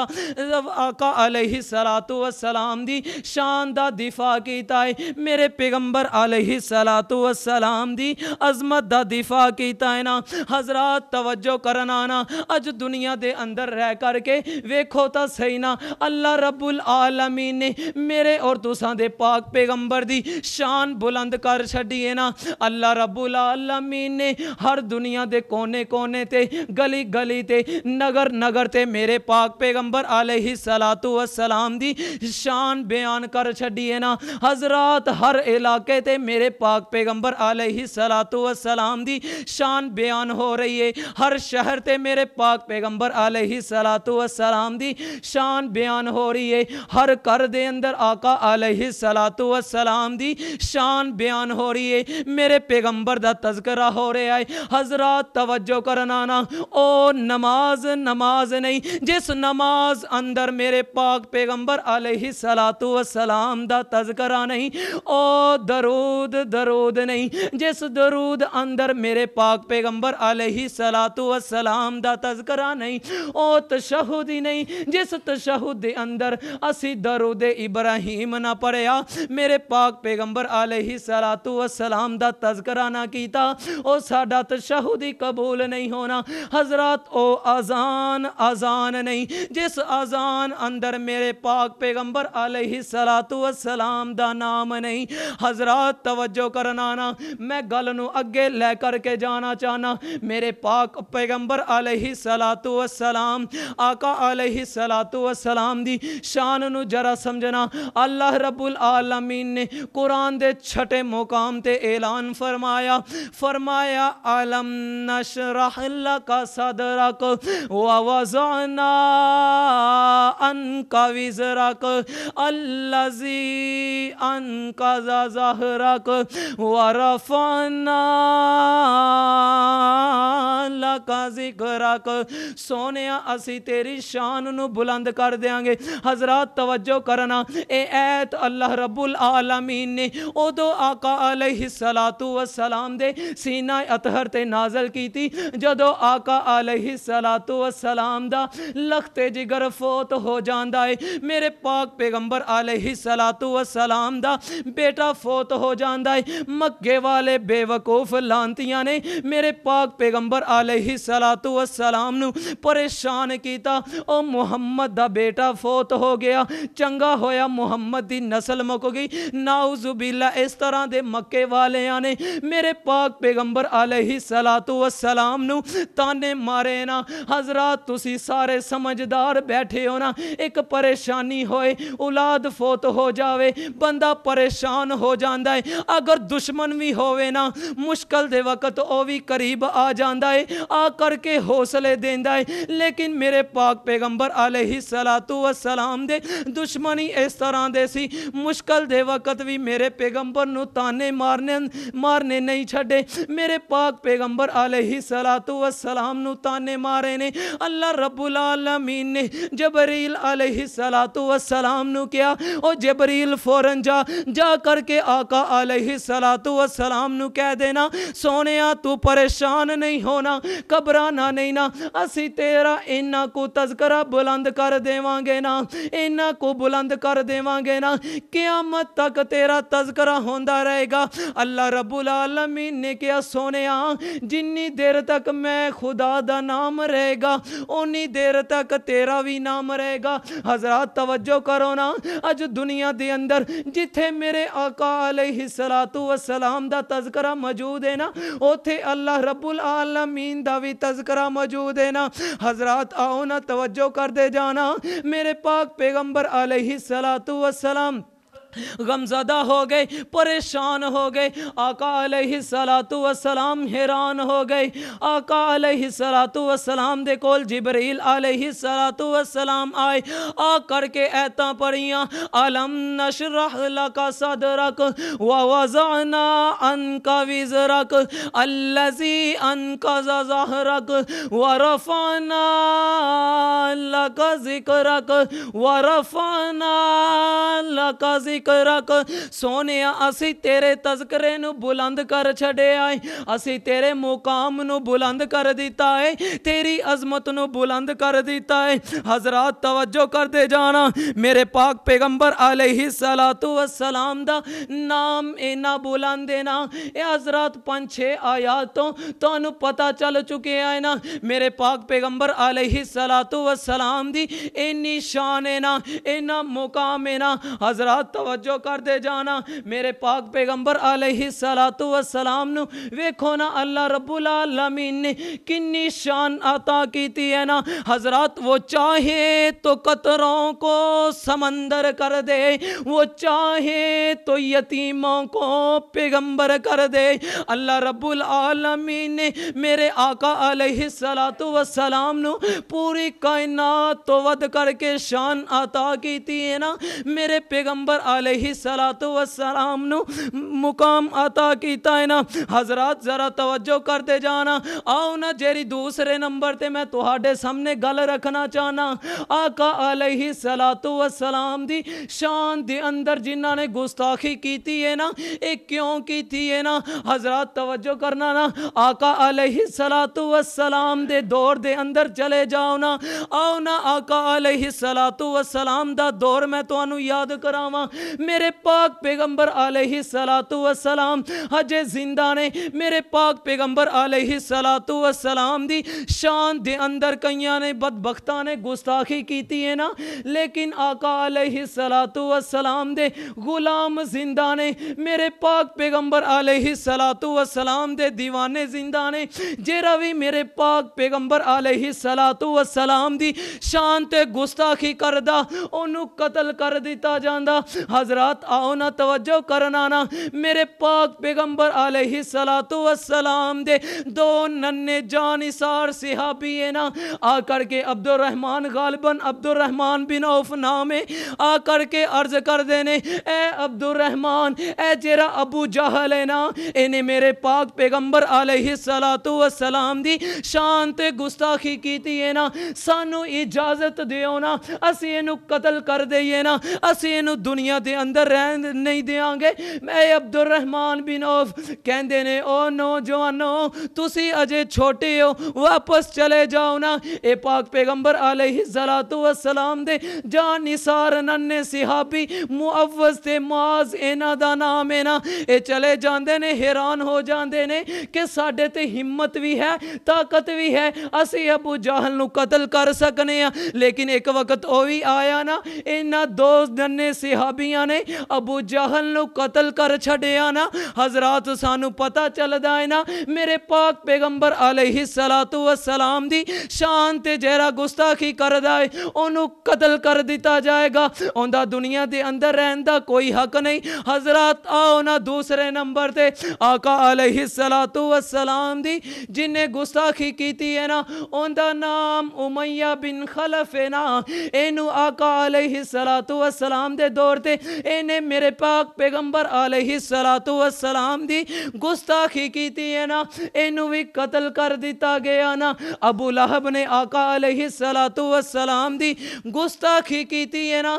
आका अलही सलातो वसलाम की शान का दिफा किया है मेरे पैगंबर अलही सलातो वसलाम की अजमत का दिफा किया है ना हजरात तवज्जो करना ना अज दुनिया के अंदर रह करके वेखो तो सही ना अल्लाह रबुल आलमीन ने मेरे और तुसा दे पाक पैगंबर दी शान शान बुलंद कर छड़िए ना अल्लाह रबुल आलमीन ने हर दुनिया के कोने कोने ते गली गली ते नगर नगर ते मेरे पाक पैगंबर आलही सलातू वसलाम दी शान बयान कर छड़िए ना हजरात हर इलाके ते मेरे पाक पैगंबर आलही सलातू वसलाम दी शान बयान हो रही है हर शहर ते मेरे पाक पैगंबर ही सलातू सलाम दी शान बयान हो रही है हर घर दे अंदर आका ही सलातू सलाम दी ਸ਼ਾਨ ਬਿਆਨ ਹੋ ਰਹੀ ਏ ਮੇਰੇ ਪੈਗੰਬਰ ਦਾ ਤਜ਼ਕਰਾ ਹੋ ਰਿਹਾ ਏ ਹਜ਼ਰਤ ਤਵੱਜੋ ਕਰਨਾ ਨਾ ਉਹ ਨਮਾਜ਼ ਨਮਾਜ਼ ਨਹੀਂ ਜਿਸ ਨਮਾਜ਼ ਅੰਦਰ ਮੇਰੇ ਪਾਕ ਪੈਗੰਬਰ ਅਲੈਹਿ ਸਲਾਤੂ ਵਸਲਾਮ ਦਾ ਤਜ਼ਕਰਾ ਨਹੀਂ ਉਹ ਦਰੂਦ ਦਰੂਦ ਨਹੀਂ ਜਿਸ ਦਰੂਦ ਅੰਦਰ ਮੇਰੇ ਪਾਕ ਪੈਗੰਬਰ ਅਲੈਹਿ ਸਲਾਤੂ ਵਸਲਾਮ ਦਾ ਤਜ਼ਕਰਾ ਨਹੀਂ ਉਹ ਤਸ਼ਹੂਦ ਹੀ ਨਹੀਂ ਜਿਸ ਤਸ਼ਹੂਦ ਦੇ ਅੰਦਰ ਅਸੀਂ ਦਰੂਦ ਇਬਰਾਹੀਮ ਨਾ ਪੜਿਆ ਮੇਰੇ ਪਾਕ ਪੈਗੰਬਰ ਅਲੈਹਿ ਸਲਾਤੂ ਵਸਲਾਮ ਦਾ ਤਜ਼ਕਰਾ ਨਾ ਕੀਤਾ ਉਹ ਸਾਡਾ ਤਸ਼ਹੂਦ ਹੀ ਕਬੂਲ ਨਹੀਂ ਹੋਣਾ ਹਜ਼ਰਤ ਉਹ ਆਜ਼ਾਨ ਆਜ਼ਾਨ ਨਹੀਂ ਜਿਸ ਆਜ਼ਾਨ ਅੰਦਰ ਮੇਰੇ ਪਾਕ ਪੈਗੰਬਰ ਅਲੈਹਿ ਸਲਾਤੂ ਵਸਲਾਮ ਦਾ ਨਾਮ ਨਹੀਂ ਹਜ਼ਰਤ ਤਵੱਜੋ ਕਰਨਾ ਨਾ ਮੈਂ ਗੱਲ ਨੂੰ ਅੱਗੇ ਲੈ ਕਰਕੇ ਜਾਣਾ ਚਾਹਨਾ ਮੇਰੇ ਪਾਕ ਪੈਗੰਬਰ ਅਲੈਹਿ ਸਲਾਤੂ ਵਸਲਾਮ ਆਕਾ ਅਲੈਹਿ ਸਲਾਤੂ ਵਸਲਾਮ ਦੀ ਸ਼ਾਨ ਨੂੰ ਜਰਾ ਸਮਝਣਾ ਅੱਲਾਹ ਰੱਬੁਲ ਆਲਮੀਨ ਨੇ ਕੁਰਾਨ ਦੇ दे छठे मुकाम ते ऐलान फरमाया फरमाया आलम नशरह लका सदरक ववज़ना अनका विजरक अल्लज़ी अनका ज़हरक वरफ़ना लका ज़िक्रक सोने असी तेरी शान नु बुलंद कर देंगे हजरात तवज्जो करना ए ऐत अल्लाह रब्बुल आलमीन ने उदो आका अलही सलातू व सलाम दे सीना अतहर ते नाजल की जदों आका अलही सलातू व सलाम दा लखते जिगर फोत हो जाता है मेरे पाक पैगंबर अलही सलातू व सलाम दा बेटा फोत हो जाता है मक्के वाले बेवकूफ लांतिया ने मेरे पाक पैगंबर अलही सलातू व सलाम परेशान किया मुहम्मद का बेटा फोत हो गया चंगा होया मुहम्मद की नस्ल मुक गई नाउजुबिला ਫਰਮਾਇਆ ਇਸ ਤਰ੍ਹਾਂ ਦੇ ਮੱਕੇ ਵਾਲਿਆਂ ਨੇ ਮੇਰੇ ਪਾਕ ਪੈਗੰਬਰ ਅਲੈਹਿ ਸਲਾਤੂ ਵਸਲਾਮ ਨੂੰ ਤਾਨੇ ਮਾਰੇ ਨਾ ਹਜ਼ਰਤ ਤੁਸੀਂ ਸਾਰੇ ਸਮਝਦਾਰ ਬੈਠੇ ਹੋ ਨਾ ਇੱਕ ਪਰੇਸ਼ਾਨੀ ਹੋਏ ਔਲਾਦ ਫੋਤ ਹੋ ਜਾਵੇ ਬੰਦਾ ਪਰੇਸ਼ਾਨ ਹੋ ਜਾਂਦਾ ਹੈ ਅਗਰ ਦੁਸ਼ਮਣ ਵੀ ਹੋਵੇ ਨਾ ਮੁਸ਼ਕਲ ਦੇ ਵਕਤ ਉਹ ਵੀ ਕਰੀਬ ਆ ਜਾਂਦਾ ਹੈ ਆ ਕਰਕੇ ਹੌਸਲੇ ਦਿੰਦਾ ਹੈ ਲੇਕਿਨ ਮੇਰੇ ਪਾਕ ਪੈਗੰਬਰ ਅਲੈਹਿ ਸਲਾਤੂ ਵਸਲਾਮ ਦੇ ਦੁਸ਼ਮਣੀ ਇਸ ਤਰ੍ਹਾਂ ਦੇ ਸੀ ਮੁਸ਼ਕਲ ਦੇ ਵਕਤ ਵੀ ਮੇਰੇ ਪੈਗੰਬਰ ਨੂੰ ਤਾਨੇ ਮਾਰਨੇ ਮਾਰਨੇ ਨਹੀਂ ਛੱਡੇ ਮੇਰੇ ਪਾਕ ਪੈਗੰਬਰ ਅਲੈਹਿ ਸਲਾਤੁ ਵਸਲਾਮ ਨੂੰ ਤਾਨੇ ਮਾਰੇ ਨੇ ਅੱਲਾ ਰੱਬੁਲ ਆਲਮੀਨ ਨੇ ਜਬਰੀਲ ਅਲੈਹਿ ਸਲਾਤੁ ਵਸਲਾਮ ਨੂੰ ਕਿਹਾ ਉਹ ਜਬਰੀਲ ਫੌਰਨ ਜਾ ਜਾ ਕਰਕੇ ਆਕਾ ਅਲੈਹਿ ਸਲਾਤੁ ਵਸਲਾਮ ਨੂੰ ਕਹਿ ਦੇਣਾ ਸੋਹਣਿਆ ਤੂੰ ਪਰੇਸ਼ਾਨ ਨਹੀਂ ਹੋਣਾ ਨਾ ਨਹੀਂ ਨਾ ਅਸੀਂ ਤੇਰਾ ਇਨਾ ਕੋ ਤਜ਼ਕਰਾ ਬੁਲੰਦ ਕਰ ਦੇਵਾਂਗੇ ਨਾ ਇਨਾ ਕੋ ਬੁਲੰਦ ਕਰ ਦੇਵਾਂਗੇ ਨਾ ਕਿਆਮਤ ਤੱਕ ਤੇਰਾ ਤਜ਼ਕਰਾ तरह होंदा रहेगा अल्लाह रब्बुल आलमीन ने क्या सोने जिन्नी देर तक मैं खुदा दा नाम रहेगा उन्नी देर तक तेरा भी नाम रहेगा हजरात तवज्जो करो ना अज दुनिया के अंदर जिथे मेरे आका सलातू वसलाम दा तस्करा मौजूद है ना उथे अल्लाह रब्बुल आलमीन दा भी तस्करा मौजूद है ना हजरात आओ ना तवज्जो कर दे जाना मेरे पाक पैगंबर अलही सलातू वसलाम गमजदा हो गए परेशान हो गए आका सलातु वसलाम हैरान हो गए आका सलातु वसलाम दे देखो जबरील सलातु वसलाम आए आ करके ऐता पढ़िया अलम नशरह लका सदरक व वजाना अन का विज रख अल्लजी अन का जजाह रख व रफाना लका रख व रफाना लका जिक ਰੱਖ ਸੋਹਣਿਆ ਅਸੀਂ ਤੇਰੇ ਤਜ਼ਕਰੇ ਨੂੰ ਬੁਲੰਦ ਕਰ ਛੜਿਆ ਏ ਅਸੀਂ ਤੇਰੇ ਮੁਕਾਮ ਨੂੰ ਬੁਲੰਦ ਕਰ ਦਿੱਤਾ ਏ ਤੇਰੀ ਅਜ਼ਮਤ ਨੂੰ ਬੁਲੰਦ ਕਰ ਦਿੱਤਾ ਏ ਹਜ਼ਰਤ ਤਵੱਜੋ ਕਰਦੇ ਜਾਣਾ ਮੇਰੇ ਪਾਕ ਪੈਗੰਬਰ ਅਲੈਹਿ ਸਲਾਤੁ ਵਸਲਾਮ ਦਾ ਨਾਮ ਇਨਾ ਬੁਲੰਦ ਨਾ ਇਹ ਹਜ਼ਰਤ ਪੰਜ 6 ਆਇਤਾਂ ਤੋਂ ਤੁਹਾਨੂੰ ਪਤਾ ਚੱਲ ਚੁੱਕਿਆ ਹੈ ਨਾ ਮੇਰੇ ਪਾਕ ਪੈਗੰਬਰ ਅਲੈਹਿ ਸਲਾਤੁ ਵਸਲਾਮ ਦੀ ਇਨੀ ਸ਼ਾਨ ਹੈ ਨਾ ਇਨਾ ਮੁਕਾਮ ਹੈ ਨਾ ਹਜ਼ਰਤ ਤਵੱਜੋ ਤਵੱਜੋ ਕਰਦੇ ਜਾਣਾ ਮੇਰੇ ਪਾਕ ਪੈਗੰਬਰ ਅਲੈਹਿ ਸਲਾਤੁ ਵਸਲਾਮ ਨੂੰ वेखो ना अल्लाह ਰੱਬੁਲ आलमीन ने ਕਿੰਨੀ शान अता की थी है ना हजरत वो चाहे तो कतरों को समंदर कर दे वो चाहे तो यतीमों को पैगंबर कर दे अल्लाह रब्बुल आलमीन ने मेरे आका सलातु वसलाम नु पूरी कायनात तो वध करके शान अता की थी है ना मेरे पैगंबर सलाम मुकाम अता है ना हजरात ज़रा तवज्जो करते जाना आओ ना जेरी दूसरे नंबर ते मैं तुहाडे सामने गल रखना चाहना आका अलही सलातु वसलाम दी शान दे अंदर जिन्हों ने गुस्ताखी की है ना ये क्यों की है ना हजरात तवज्जो करना ना आका अलही सलातु वसलाम दे दौर दे अंदर चले जाओ ना आओ ना आका अलही सलातु वसलाम दा दौर मैं तो याद करावा मेरे पाक पैगम्बर वसलाम अजय जिंदा ने मेरे पाक पैगम्बर वसलाम दी शान दे अंदर कईया ने बदबखता ने गुस्ताखी की है ना लेकिन आका वसलाम दे गुलाम जिंदा ने मेरे पाक पैगंबर पैगम्बर वसलाम दे दीवाने जिंदा ने जेरा भी मेरे पाक पैगंबर पैगम्बर वसलाम दी शान ते गुस्ताखी करदा ओनू कतल कर दिता जाता हजरत आओ ना तवज्जो करना ना मेरे पाक पैगंबर अलैहि पैगम्बर सलाम दे दो नन्हे जानिसार सिहाबी है ना आकर के अब्दुल रहमान गालिबन अब्दुल रहमान बिन औफ नामे आकर के अर्ज कर देने ए अब्दुल रहमान ए जेरा अबू जहल है ना इन्हें मेरे पाक पैगंबर अलैहि पैगम्बर सलाम दी शांत गुस्ताखी की है ना सानू इजाजत दियो ना असी इनू कतल कर दईए ना असी इनू दुनिया ਦੇ ਅੰਦਰ ਰਹਿਣ ਨਹੀਂ ਦੇਵਾਂਗੇ ਮੈਂ ਅਬਦੁਰਰਹਿਮਾਨ ਬਿਨ ਔਫ ਕਹਿੰਦੇ ਨੇ ਓ ਨੌਜਵਾਨੋ ਤੁਸੀਂ ਅਜੇ ਛੋਟੇ ਹੋ ਵਾਪਸ ਚਲੇ ਜਾਓ ਨਾ ਇਹ ਪਾਕ ਪੈਗੰਬਰ ਅਲੈਹਿ ਜ਼ਲਾਤੁ ਵਸਲਾਮ ਦੇ ਜਾਨ ਨਿਸਾਰ ਨੰਨੇ ਸਿਹਾਬੀ ਮੁਅਵਜ਼ ਤੇ ਮਾਜ਼ ਇਹਨਾਂ ਦਾ ਨਾਮ ਹੈ ਨਾ ਇਹ ਚਲੇ ਜਾਂਦੇ ਨੇ ਹੈਰਾਨ ਹੋ ਜਾਂਦੇ ਨੇ ਕਿ ਸਾਡੇ ਤੇ ਹਿੰਮਤ ਵੀ ਹੈ ਤਾਕਤ ਵੀ ਹੈ ਅਸੀਂ ਅਬੂ ਜਾਹਲ ਨੂੰ ਕਤਲ ਕਰ ਸਕਨੇ ਆ ਲੇਕਿਨ ਇੱਕ ਵਕਤ ਉਹ ਵੀ ਆਇਆ ਨਾ ਇਹਨਾਂ ਦੋ ਨੰਨੇ ਸਿਹਾਬੀ दुनिया ने अबू जहल कतल कर छड़िया ना हजरात सानू पता चलता है ना मेरे पाक पैगंबर अलैहि सलातु वसलाम दी शान जहरा गुस्ताखी करदा है कतल कर दिता जाएगा ओंदा दुनिया के अंदर रहन का कोई हक नहीं हजरात आओ ना दूसरे नंबर से आका ही सलातू वसलाम दी जिन्हें गुस्ताखी की है ना ओंदा नाम उमैया बिन खलफ है ना एनू आका अलैहि सलातु वसलाम दे दौर ते इन्हें मेरे पाक पैगंबर आलही सलातो वसलाम दी गुस्ताखी की थी है ना इनू भी कतल कर दिता गया ना अबू लहब ने आका आलही सलातो वसलाम की गुस्ताखी की थी है ना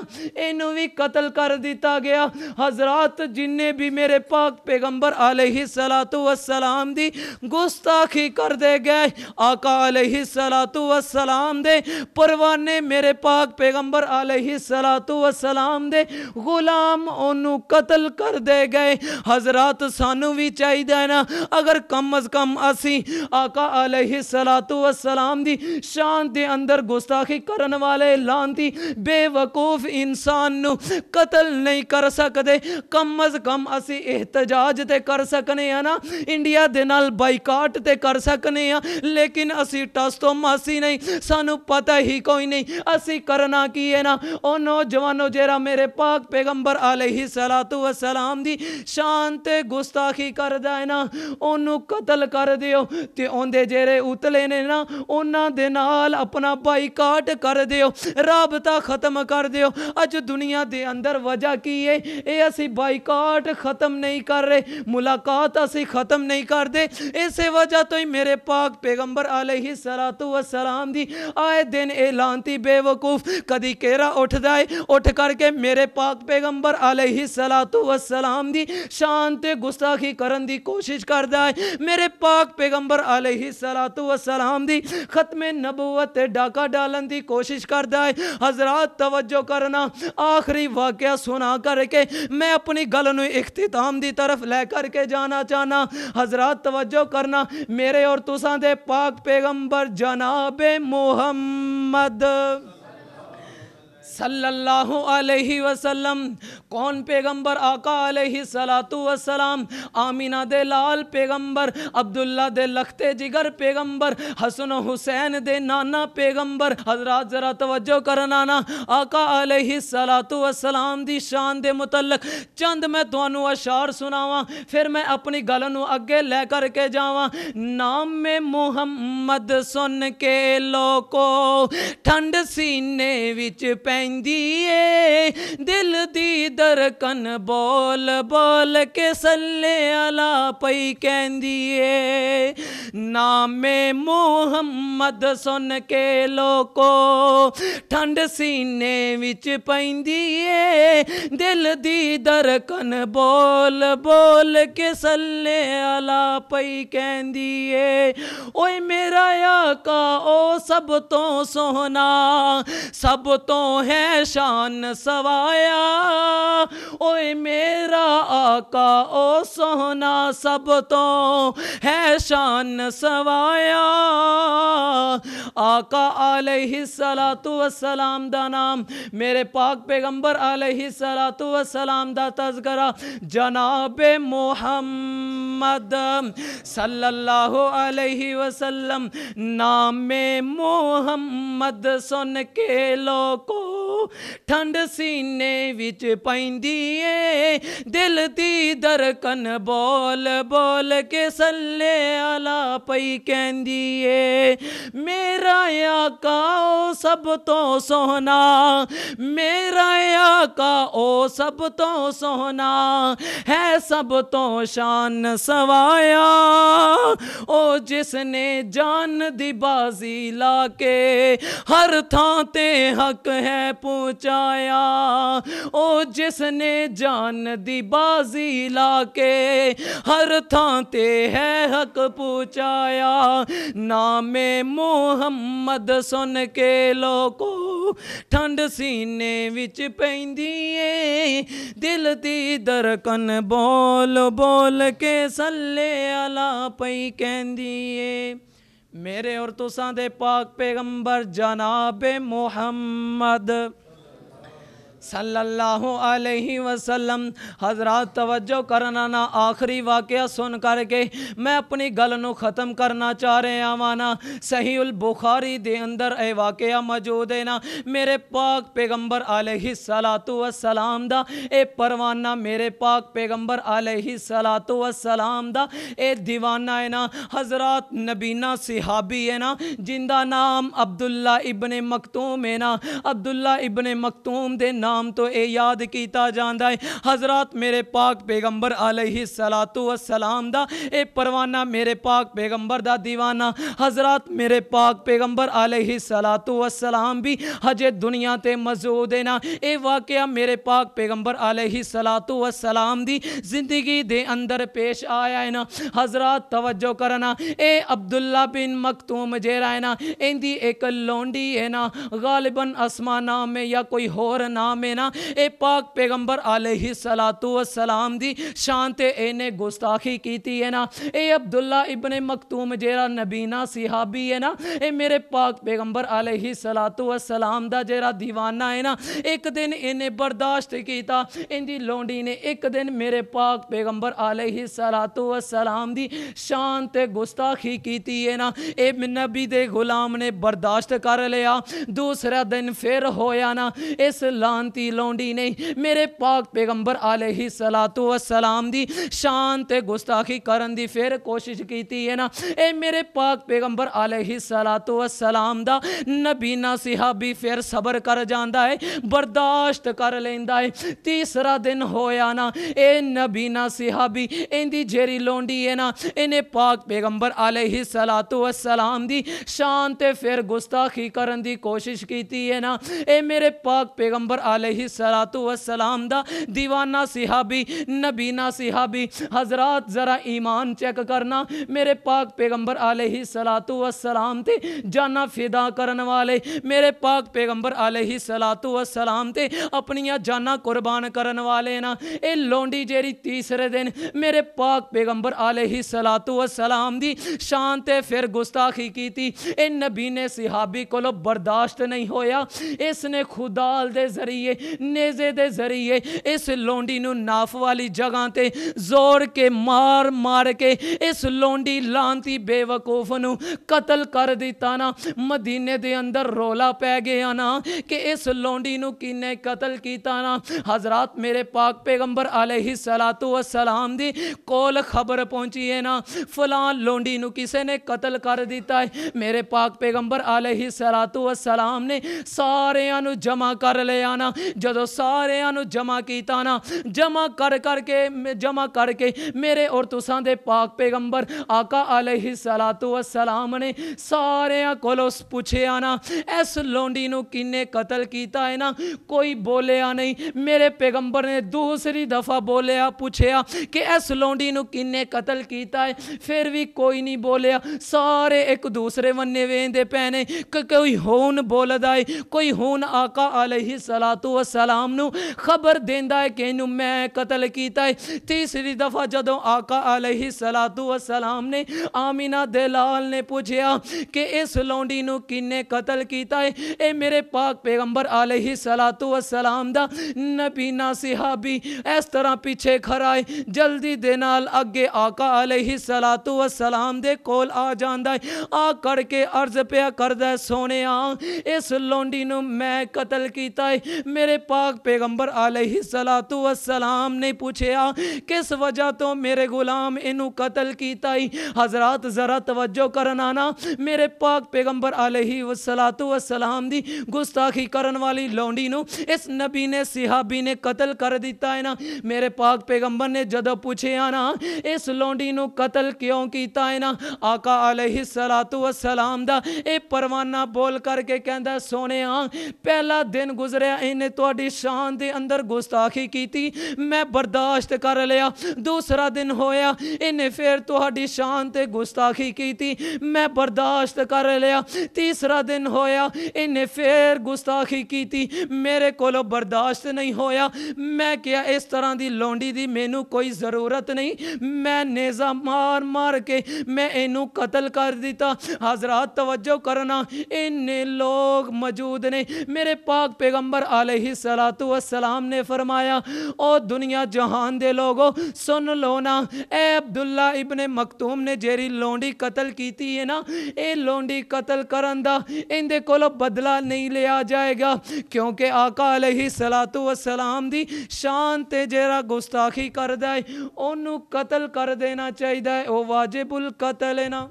इनू भी कतल कर दिता गया हजरात जिन्हें भी मेरे पाक पैगंबर आलही सलातो वसलाम दी गुस्ताखी कर दे गए आका आलही सलातो वसलाम दे परवाने मेरे पाक पैगंबर आलही सलातो वसलाम दे गु ਗੁਲਾਮ ਉਹਨੂੰ ਕਤਲ ਕਰਦੇ ਗਏ ਹਜ਼ਰਤ ਸਾਨੂੰ ਵੀ ਚਾਹੀਦਾ ਨਾ ਅਗਰ ਕਮ ਅਜ਼ ਕਮ ਅਸੀਂ ਆਕਾ ਅਲੈਹਿ ਸਲਾਤੁ ਵਸਲਾਮ ਦੀ ਸ਼ਾਨ ਦੇ ਅੰਦਰ ਗੁਸਤਾਖੀ ਕਰਨ ਵਾਲੇ ਲਾਂਤੀ ਬੇਵਕੂਫ ਇਨਸਾਨ ਨੂੰ ਕਤਲ ਨਹੀਂ ਕਰ ਸਕਦੇ ਕਮ ਅਜ਼ ਕਮ ਅਸੀਂ ਇਹਤਜਾਜ ਤੇ ਕਰ ਸਕਨੇ ਆ ਨਾ ਇੰਡੀਆ ਦੇ ਨਾਲ ਬਾਈਕਾਟ ਤੇ ਕਰ ਸਕਨੇ ਆ ਲੇਕਿਨ ਅਸੀਂ ਟਸ ਤੋਂ ਮਾਸੀ ਨਹੀਂ ਸਾਨੂੰ ਪਤਾ ਹੀ ਕੋਈ ਨਹੀਂ ਅਸੀਂ ਕਰਨਾ ਕੀ ਹੈ ਨਾ ਉਹ ਨੌਜਵਾਨੋ ਜਿਹੜਾ ਮੇਰੇ ਪਾਕ ਪੇ पैगंबर अलही सलातू वसलाम दी शान ते गुस्ताखी कर देना ओनू कतल कर दियो ते ओंदे जेरे उतले ने ना ਉਹਨਾਂ ਦੇ ਨਾਲ ਆਪਣਾ ਬਾਈਕਾਟ ਕਰ ਦਿਓ ਰਾਬਤਾ ਖਤਮ ਕਰ ਦਿਓ ਅੱਜ ਦੁਨੀਆ ਦੇ ਅੰਦਰ ਵਜ੍ਹਾ ਕੀ ਏ ਇਹ ਅਸੀਂ ਬਾਈਕਾਟ ਖਤਮ ਨਹੀਂ ਕਰ ਰਹੇ ਮੁਲਾਕਾਤ ਅਸੀਂ ਖਤਮ ਨਹੀਂ ਕਰਦੇ ਇਸੇ ਵਜ੍ਹਾ ਤੋਂ ਹੀ ਮੇਰੇ ਪਾਕ ਪੈਗੰਬਰ ਅਲੈਹਿ ਸਲਾਤੂ ਵਸਲਾਮ ਦੀ ਆਏ ਦਿਨ ਇਹ ਲਾਂਤੀ ਬੇਵਕੂਫ ਕਦੀ ਕੇਰਾ ਉੱਠਦਾ ਏ ਉੱਠ ਕਰਕੇ ਮੇਰੇ ਪਾਕ पैगंबर अलही सलातो वसलाम दी शांत गुस्ताखी करन दी कोशिश करता है मेरे पाक पैगंबर अलही सलातो वसलाम दी खत्म नबूवत डाका डालन दी कोशिश करता है हजरात तवज्जो करना आखिरी वाक्य सुना करके मैं अपनी गल न इख्तिताम की तरफ लै करके जाना चाहना हजरात तवज्जो करना मेरे और तुसा दे पाक पैगंबर जनाबे मोहम्मद सल्लल्लाहु अलैहि वसल्लम कौन पैगंबर आका अलैहि सलातु वसलाम आमीना दे लाल पैगंबर अब्दुल्ला दे लखते जिगर पैगंबर हसन हुसैन दे नाना पैगंबर हजरात जरा तवज्जो करना ना आका अलैहि सलातु वसलाम दी शान दे मुतलक चंद मैं ਤੁਹਾਨੂੰ ਅਸ਼ਾਰ ਸੁਣਾਵਾਂ ਫਿਰ ਮੈਂ ਆਪਣੀ ਗੱਲ ਨੂੰ ਅੱਗੇ ਲੈ ਕਰਕੇ नाम में मोहम्मद सुन के लोगो ठंड सीने ਵਿੱਚ ਪੈ ਕਹਿੰਦੀ ਏ ਦਿਲ ਦੀ ਦਰਕਨ ਬੋਲ ਬੋਲ ਕੇ ਸੱਲੇ ਆਲਾ ਪਈ ਕਹਿੰਦੀ ਏ ਨਾਮੇ ਮੁਹੰਮਦ ਸੁਣ ਕੇ ਲੋਕੋ ਠੰਡ ਸੀਨੇ ਵਿੱਚ ਪੈਂਦੀ ਏ ਦਿਲ ਦੀ ਦਰਕਨ ਬੋਲ ਬੋਲ ਕੇ ਸੱਲੇ ਆਲਾ ਪਈ ਕਹਿੰਦੀ ਏ ਓਏ ਮੇਰਾ ਆਕਾ ਉਹ ਸਭ ਤੋਂ ਸੋਹਣਾ ਸਭ ਤੋਂ ਹੈ है शान सवाया ओ मेरा आका ओ सोना सब तो है शान सवाया आका आलही सलातु वसलाम दा नाम मेरे पाक पैगंबर आलही सलातु वसलाम दा तस्करा जनाब मोहम्मद सल्लल्लाहु अलैहि वसल्लम नाम मोहम्मद सुन के लोगों ਠੰਡ ਸੀਨੇ ਵਿੱਚ ਪੈਂਦੀ ਏ ਦਿਲ ਦੀ ਧੜਕਨ ਬੋਲ ਬੋਲ ਕੇ ਸੱਲੇ ਆਲਾ ਪਈ ਕਹਿੰਦੀ ਏ ਮੇਰਾ ਆਕਾ ਉਹ ਸਭ ਤੋਂ ਸੋਹਣਾ ਮੇਰਾ ਆਕਾ ਉਹ ਸਭ ਤੋਂ ਸੋਹਣਾ ਹੈ ਸਭ ਤੋਂ ਸ਼ਾਨ ਸਵਾਇਆ ਉਹ ਜਿਸ ਨੇ ਜਾਨ ਦੀ ਬਾਜ਼ੀ ਲਾ ਕੇ ਹਰ ਥਾਂ ਤੇ ਹੱਕ ਹੈ पहुँचाया ओ जिसने जान दी बाजी लाके हर थां ते है हक पहुँचाया नामे मोहम्मद सुन के लोको ठंड सीने विच पैंदी दिल दी ਦੀ बोल बोल के ਕੇ ਸੱਲੇ पई ਪਈ ਮੇਰੇ ਔਰ ਤੁਸਾਂ ਦੇ پاک ਪੈਗੰਬਰ ਜਨਾਬ ਮੁਹੰਮਦ सल्लल्लाहु अलैहि वसल्लम हजरात तवज्जो करना ना आखिरी वाक्य सुन करके मैं अपनी गल न ख़त्म करना चाह रहा वा ना सही उल बुखारी दे अंदर ए वाक्य मौजूद है ना मेरे पाक पैगंबर आलही सलातु वसलाम का ए परवाना मेरे पाक पैगंबर आलही सलातु वसलाम दा ए दीवाना है ना हजरात नबीना सिहाबी है ना जिंदा नाम अब्दुल्ला इबन मखतूम है ना अब्दुल्ला इबन मखतूम दे नाम नाम तो यह याद किया जाता है हजरात मेरे पाक पैगंबर ही सलातू असलाम का परवाना मेरे पाक पैगंबर का दीवाना हजरात मेरे पाक पैगंबर ही सलातू असलाम भी हजे दुनिया से मौजूद है ना ये वाकया मेरे पाक पैगंबर ही सलातू असलाम की जिंदगी दे अंदर पेश आया है ना हजरात तवज्जो करना ए अब्दुल्ला बिन मखतूम जेरा है ना इंदी एक लौंडी है ना गालिबन असमा नाम है या कोई होर नाम है में ना ए पाक पैगम्बर आलही सलातु दी शांत इन्हें गुस्ताखी की है ना ए अब्दुल्ला इबन मखतूम जेरा नबीना सिहाबी है ना ए मेरे पाक पैगंबर आलही सलातु जेरा दीवाना है ना एक दिन इन्हें बर्दाश्त किया इनकी लौंडी ने एक दिन मेरे पाक पैगंबर आलही सलातु वसलाम दी शांत गुस्ताखी की है ना ए नबी दे गुलाम ने बर्दाश्त कर लिया दूसरा दिन फिर होया ना इस लानत ਸ਼ਾਂਤੀ ਲੌਂਡੀ ਨਹੀਂ ਮੇਰੇ ਪਾਕ ਪੈਗੰਬਰ ਅਲੈਹਿਸ ਸਲਾਤੁ ਵਸਲਾਮ ਦੀ ਸ਼ਾਨ ਤੇ ਗੁਸਤਾਖੀ ਕਰਨ ਦੀ ਫਿਰ ਕੋਸ਼ਿਸ਼ ਕੀਤੀ ਹੈ ਨਾ ਇਹ ਮੇਰੇ ਪਾਕ ਪੈਗੰਬਰ ਅਲੈਹਿਸ ਸਲਾਤੁ ਵਸਲਾਮ ਦਾ ਨਬੀ ਨਾ ਸਿਹਾਬੀ ਫਿਰ ਸਬਰ ਕਰ ਜਾਂਦਾ ਹੈ ਬਰਦਾਸ਼ਤ ਕਰ ਲੈਂਦਾ ਹੈ ਤੀਸਰਾ ਦਿਨ ਹੋਇਆ ਨਾ ਇਹ ਨਬੀ ਨਾ ਸਿਹਾਬੀ ਇਹਦੀ ਜੇਰੀ ਲੋਂਡੀ ਹੈ ਨਾ ਇਹਨੇ ਪਾਕ ਪੈਗੰਬਰ ਅਲੈਹਿਸ ਸਲਾਤੁ ਵਸਲਾਮ ਦੀ ਸ਼ਾਨ ਤੇ ਫਿਰ ਗੁਸਤਾਖੀ ਕਰਨ ਦੀ ਕੋਸ਼ਿਸ਼ ਕੀਤੀ ਹੈ ਨਾ ਇਹ ਮੇਰੇ ਪਾਕ ਪੈਗੰਬਰ सलातु वसलाम का दीवाना सिहाबी नबीना सिहाबी हजरात ज़रा ईमान चेक करना मेरे पाक पैगम्बर आलही सलातु वसलाम थे जाना फिदा करन वाले मेरे पाक पैगम्बर आलही सलातु वसलाम थे अपनिया जाना कुर्बान करन वाले ना ये लोंडी जेरी तीसरे दिन मेरे पाक पैगम्बर आलही सलातु वसलाम दी शान फिर गुस्ताखी की ए नबी ने सिहाबी को बर्दाश्त नहीं होया इसने खुदाल दे जरिए जरिए नेजे के जरिए इस लौंडी नाफ वाली जगह पर जोर के मार मार के इस लौंडी लांती बेवकूफ न कतल कर दिता ना मदीने के अंदर रौला पै गया ना कि इस लौंडी किने कतल किया ना हजरात मेरे पाक पैगंबर आले ही सला तो असलाम की कोल खबर पहुंची है ना फलान लौंडी किसी ने कतल कर दिता है मेरे पाक पैगंबर आले ही सला तो असलाम ने सारू जमा कर लिया ना ਜਦੋਂ ਸਾਰਿਆਂ ਨੂੰ ਜਮਾ ਕੀਤਾ ਨਾ ਜਮਾ ਕਰ ਕਰਕੇ ਜਮਾ ਕਰਕੇ ਮੇਰੇ ਔਰ ਤੁਸਾਂ ਦੇ ਪਾਕ ਪੈਗੰਬਰ ਆਕਾ ਅਲੈਹਿ ਸਲਾਤੁ ਵਸਲਾਮ ਨੇ ਸਾਰਿਆਂ ਕੋਲੋਂ ਪੁੱਛਿਆ ਨਾ ਇਸ ਲੋਂਡੀ ਨੂੰ ਕਿੰਨੇ ਕਤਲ ਕੀਤਾ ਹੈ ਨਾ ਕੋਈ ਬੋਲਿਆ ਨਹੀਂ ਮੇਰੇ ਪੈਗੰਬਰ ਨੇ ਦੂਸਰੀ ਦਫਾ ਬੋਲਿਆ ਪੁੱਛਿਆ ਕਿ ਇਸ ਲੋਂਡੀ ਨੂੰ ਕਿੰਨੇ ਕਤਲ ਕੀਤਾ ਹੈ ਫਿਰ ਵੀ ਕੋਈ ਨਹੀਂ ਬੋਲਿਆ ਸਾਰੇ ਇੱਕ ਦੂਸਰੇ ਵੰਨੇ ਵੇਂਦੇ ਪੈਨੇ ਕੋਈ ਹੋਣ ਬੋਲਦਾ ਹੈ ਕੋਈ ਹੋਣ ਆਕਾ ਅਲੈਹਿ ਸਲਾਤ ਸਲਾਤੂ ਵਸਲਾਮ ਨੂੰ ਖਬਰ ਦਿੰਦਾ ਹੈ ਕਿ ਇਹਨੂੰ ਮੈਂ ਕਤਲ ਕੀਤਾ ਹੈ ਤੀਸਰੀ ਦਫਾ ਜਦੋਂ ਆਕਾ ਅਲੈਹਿ ਸਲਾਤੂ ਵਸਲਾਮ ਨੇ ਆਮੀਨਾ ਦੇ ਲਾਲ ਨੇ ਪੁੱਛਿਆ ਕਿ ਇਸ ਲੌਂਡੀ ਨੂੰ ਕਿੰਨੇ ਕਤਲ ਕੀਤਾ ਹੈ ਇਹ ਮੇਰੇ ਪਾਕ ਪੈਗੰਬਰ ਅਲੈਹਿ ਸਲਾਤੂ ਵਸਲਾਮ ਦਾ ਨਬੀ ਨਾ ਸਿਹਾਬੀ ਇਸ ਤਰ੍ਹਾਂ ਪਿੱਛੇ ਖੜਾ ਹੈ ਜਲਦੀ ਦੇ ਨਾਲ ਅੱਗੇ ਆਕਾ ਅਲੈਹਿ ਸਲਾਤੂ ਵਸਲਾਮ ਦੇ ਕੋਲ ਆ ਜਾਂਦਾ ਹੈ ਆ ਕਰਕੇ ਅਰਜ਼ ਪਿਆ ਕਰਦਾ ਸੋਹਣਿਆ ਇਸ ਲੌਂਡੀ ਨੂੰ ਮੈਂ ਕਤਲ ਕੀਤਾ ਹੈ ਮੇਰੇ ਪੈਗੰਬਰ ਅਲੈਹਿ पैगंबर ਵਸਲਾਮ ਨੇ ਪੁੱਛਿਆ ਕਿਸ ਵਜ੍ਹਾ ਤੋਂ ਮੇਰੇ ਗੁਲਾਮ ਇਹਨੂੰ ਕਤਲ ਕੀਤਾ किया ਹਜ਼ਰਤ ਜ਼ਰਾ ਤਵੱਜੋ करना ना ਮੇਰੇ ਪਾਕ ਪੈਗੰਬਰ ਅਲੈਹਿ ਵਸਲਾਤੁ ਵਸਲਾਮ ਦੀ ਗੁਸਤਾਖੀ ਕਰਨ ਵਾਲੀ ਲੌਂਡੀ ਨੂੰ ਇਸ ਨਬੀ ਨੇ ਸਿਹਾਬੀ ਨੇ ਕਤਲ ਕਰ ਦਿੱਤਾ ਹੈ ਨਾ ਮੇਰੇ ਪਾਕ ਪੈਗੰਬਰ ਨੇ ਜਦੋਂ ਪੁੱਛਿਆ ਨਾ ਇਸ ਲੌਂਡੀ ਨੂੰ ਕਤਲ ਕਿਉਂ ਕੀਤਾ ਹੈ ਨਾ ਆਕਾ ਅਲੈਹਿ ਸਲਾਤੁ ਵਸਲਾਮ ਦਾ ਇਹ ਪਰਵਾਨਾ ਬੋਲ ਕਰਕੇ ਕਹਿੰਦਾ ਸੋਹਣਿਆ ਪਹਿਲਾ ਦਿਨ ਗੁਜ਼ਰਿਆ ਇਹਨੇ ਨੇ ਤੁਹਾਡੀ ਸ਼ਾਨ ਦੇ ਅੰਦਰ ਗੁਸਤਾਖੀ ਕੀਤੀ ਮੈਂ ਬਰਦਾਸ਼ਤ ਕਰ ਲਿਆ ਦੂਸਰਾ ਦਿਨ ਹੋਇਆ ਇਹਨੇ ਫਿਰ ਤੁਹਾਡੀ ਸ਼ਾਨ ਤੇ ਗੁਸਤਾਖੀ ਕੀਤੀ ਮੈਂ ਬਰਦਾਸ਼ਤ ਕਰ ਲਿਆ ਤੀਸਰਾ ਦਿਨ ਹੋਇਆ ਇਹਨੇ ਫਿਰ ਗੁਸਤਾਖੀ ਕੀਤੀ ਮੇਰੇ ਕੋਲੋਂ ਬਰਦਾਸ਼ਤ ਨਹੀਂ ਹੋਇਆ ਮੈਂ ਕਿਹਾ ਇਸ ਤਰ੍ਹਾਂ ਦੀ ਲੌਂਡੀ ਦੀ ਮੈਨੂੰ ਕੋਈ ਜ਼ਰੂਰਤ ਨਹੀਂ ਮੈਂ ਨੇਜ਼ਾ ਮਾਰ ਮਾਰ ਕੇ ਮੈਂ ਇਹਨੂੰ ਕਤਲ ਕਰ ਦਿੱਤਾ ਹਜ਼ਰਤ ਤਵੱਜੋ ਕਰਨਾ ਇੰਨੇ ਲੋਕ ਮੌਜੂਦ ਨੇ ਮੇਰੇ ਪਾਕ ਪੈਗੰਬਰ ਆਲੇ अलैहिस्सलातु वस्सलाम ने फरमाया ओ दुनिया जहान दे लोगो सुन लो ना ए ਅਬਦੁੱਲਾ ਇਬਨ ਮਕਤੂਮ ਨੇ ਜਿਹੜੀ ਲੋਂਡੀ ਕਤਲ ਕੀਤੀ ਹੈ ਨਾ ਇਹ ਲੋਂਡੀ ਕਤਲ ਕਰਨ ਦਾ ਇਹਦੇ ਕੋਲੋਂ ਬਦਲਾ ਨਹੀਂ ਲਿਆ ਜਾਏਗਾ ਕਿਉਂਕਿ ਆਕਾ ਅਲੈਹਿ ਸਲਾਤੂ ਵਸਲਾਮ ਦੀ ਸ਼ਾਨ ਤੇ ਜਿਹੜਾ ਗੁਸਤਾਖੀ ਕਰਦਾ ਹੈ ਉਹਨੂੰ ਕਤਲ ਕਰ ਦੇਣਾ ਚਾਹੀਦਾ ਹੈ ਉਹ ਵਾਜਿਬੁਲ ਕਤਲ ਹੈ ਨਾ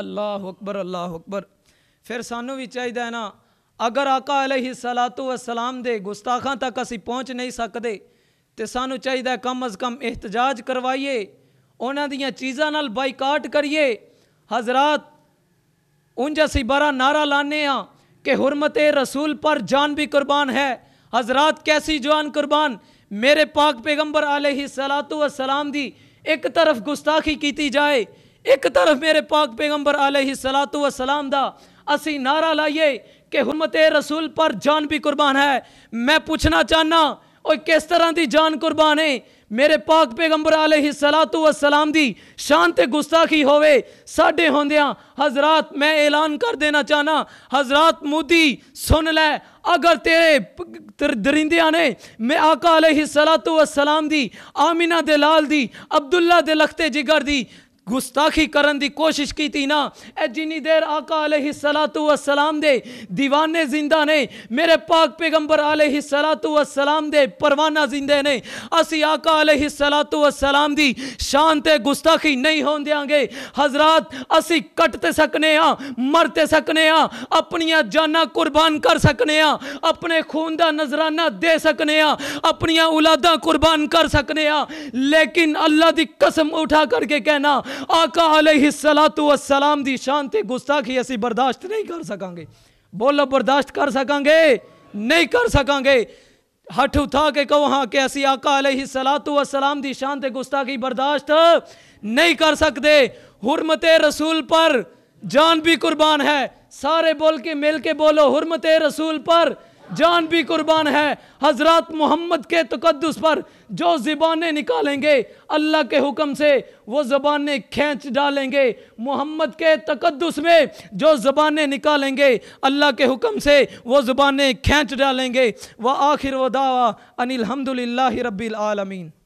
ਅੱਲਾਹੁ ਅਕਬਰ ਅੱਲਾਹੁ ਅਕਬਰ ਫਿਰ ਸਾਨੂੰ ਵੀ ਚਾਹੀਦਾ ਹੈ ਨਾ अगर आका ਅਲੈਹਿ ਸਲਾਤੁ ਵਸਲਾਮ दे गुस्ताखा तक असी पहुँच नहीं सकते तो ਸਾਨੂੰ चाहिए कम अज़ कम एहतजाज करवाइए उन्हों दिया ਚੀਜ਼ਾਂ ਨਾਲ करिए हजरात उंज उन बड़ा नारा लाने कि हरमत रसूल पर जान भी कुर्बान है हजरात कैसी जान कुर्बान मेरे पाक पैगम्बर आलही सलातू वसलाम दी एक तरफ गुस्ताखी की जाए एक तरफ मेरे पाक पैगंबर पैगम्बर ही सलातू वसलाम का असी नारा लाइए कि हुरमत रसूल पर जान भी कुर्बान है मैं पूछना चाहना और किस तरह की जान कुर्बान है मेरे पाक पैगंबर आले ही सलातू व सलाम की शांत गुस्ताखी होवे साढ़े होंद हजरात मैं ऐलान कर देना चाहना हजरात मोदी सुन लै अगर तेरे दरिंद ने मैं आका आले ही सलातू व सलाम की आमिना दे लाल दी अब्दुल्ला दे लखते जिगर दी गुस्ताखी करने की कोशिश की थी ना ए जिनी देर आका आले ही सलातू असलाम दे दीवाने जिंदा ने मेरे पाक पैगंबर आले ही सलातू असलाम दे परवाना जिंदे ने असी आका आले ही सलातू असलाम दी शांत गुस्ताखी नहीं हो देंगे हजरात असी कटते सकने हाँ मरते सकने हाँ अपनिया जाना कुर्बान कर सकने हाँ अपने खून का नजराना दे सकने हाँ अपनिया औलादा कुर्बान कर सकने हाँ लेकिन अल्लाह की कसम उठा करके कहना आका अलैहिस्सलाम दी शान ते गुस्ताखी ਅਸੀਂ बर्दाश्त नहीं कर ਸਕਾਂਗੇ बोलो बर्दाश्त कर ਸਕਾਂਗੇ नहीं कर ਸਕਾਂਗੇ हठ उठा के कहो हाँ कि असी आका अलही सलातू असलाम की शान ते गुस्ताखी बर्दाश्त नहीं कर सकते हुरमत रसूल पर जान भी कुर्बान है सारे बोल के मिल के बोलो हुरमते रसूल पर जान भी कुर्बान है हजरत मोहम्मद के तकदस पर जो ज़बानें निकालेंगे अल्लाह के हुक्म से वो ज़बानें खींच डालेंगे मोहम्मद के तकदस में जो ज़बानें निकालेंगे अल्लाह के हुक्म से वो ज़बानें खींच डालेंगे व आखिर व दावा अनिलहमदिल्ला रबीआलमीन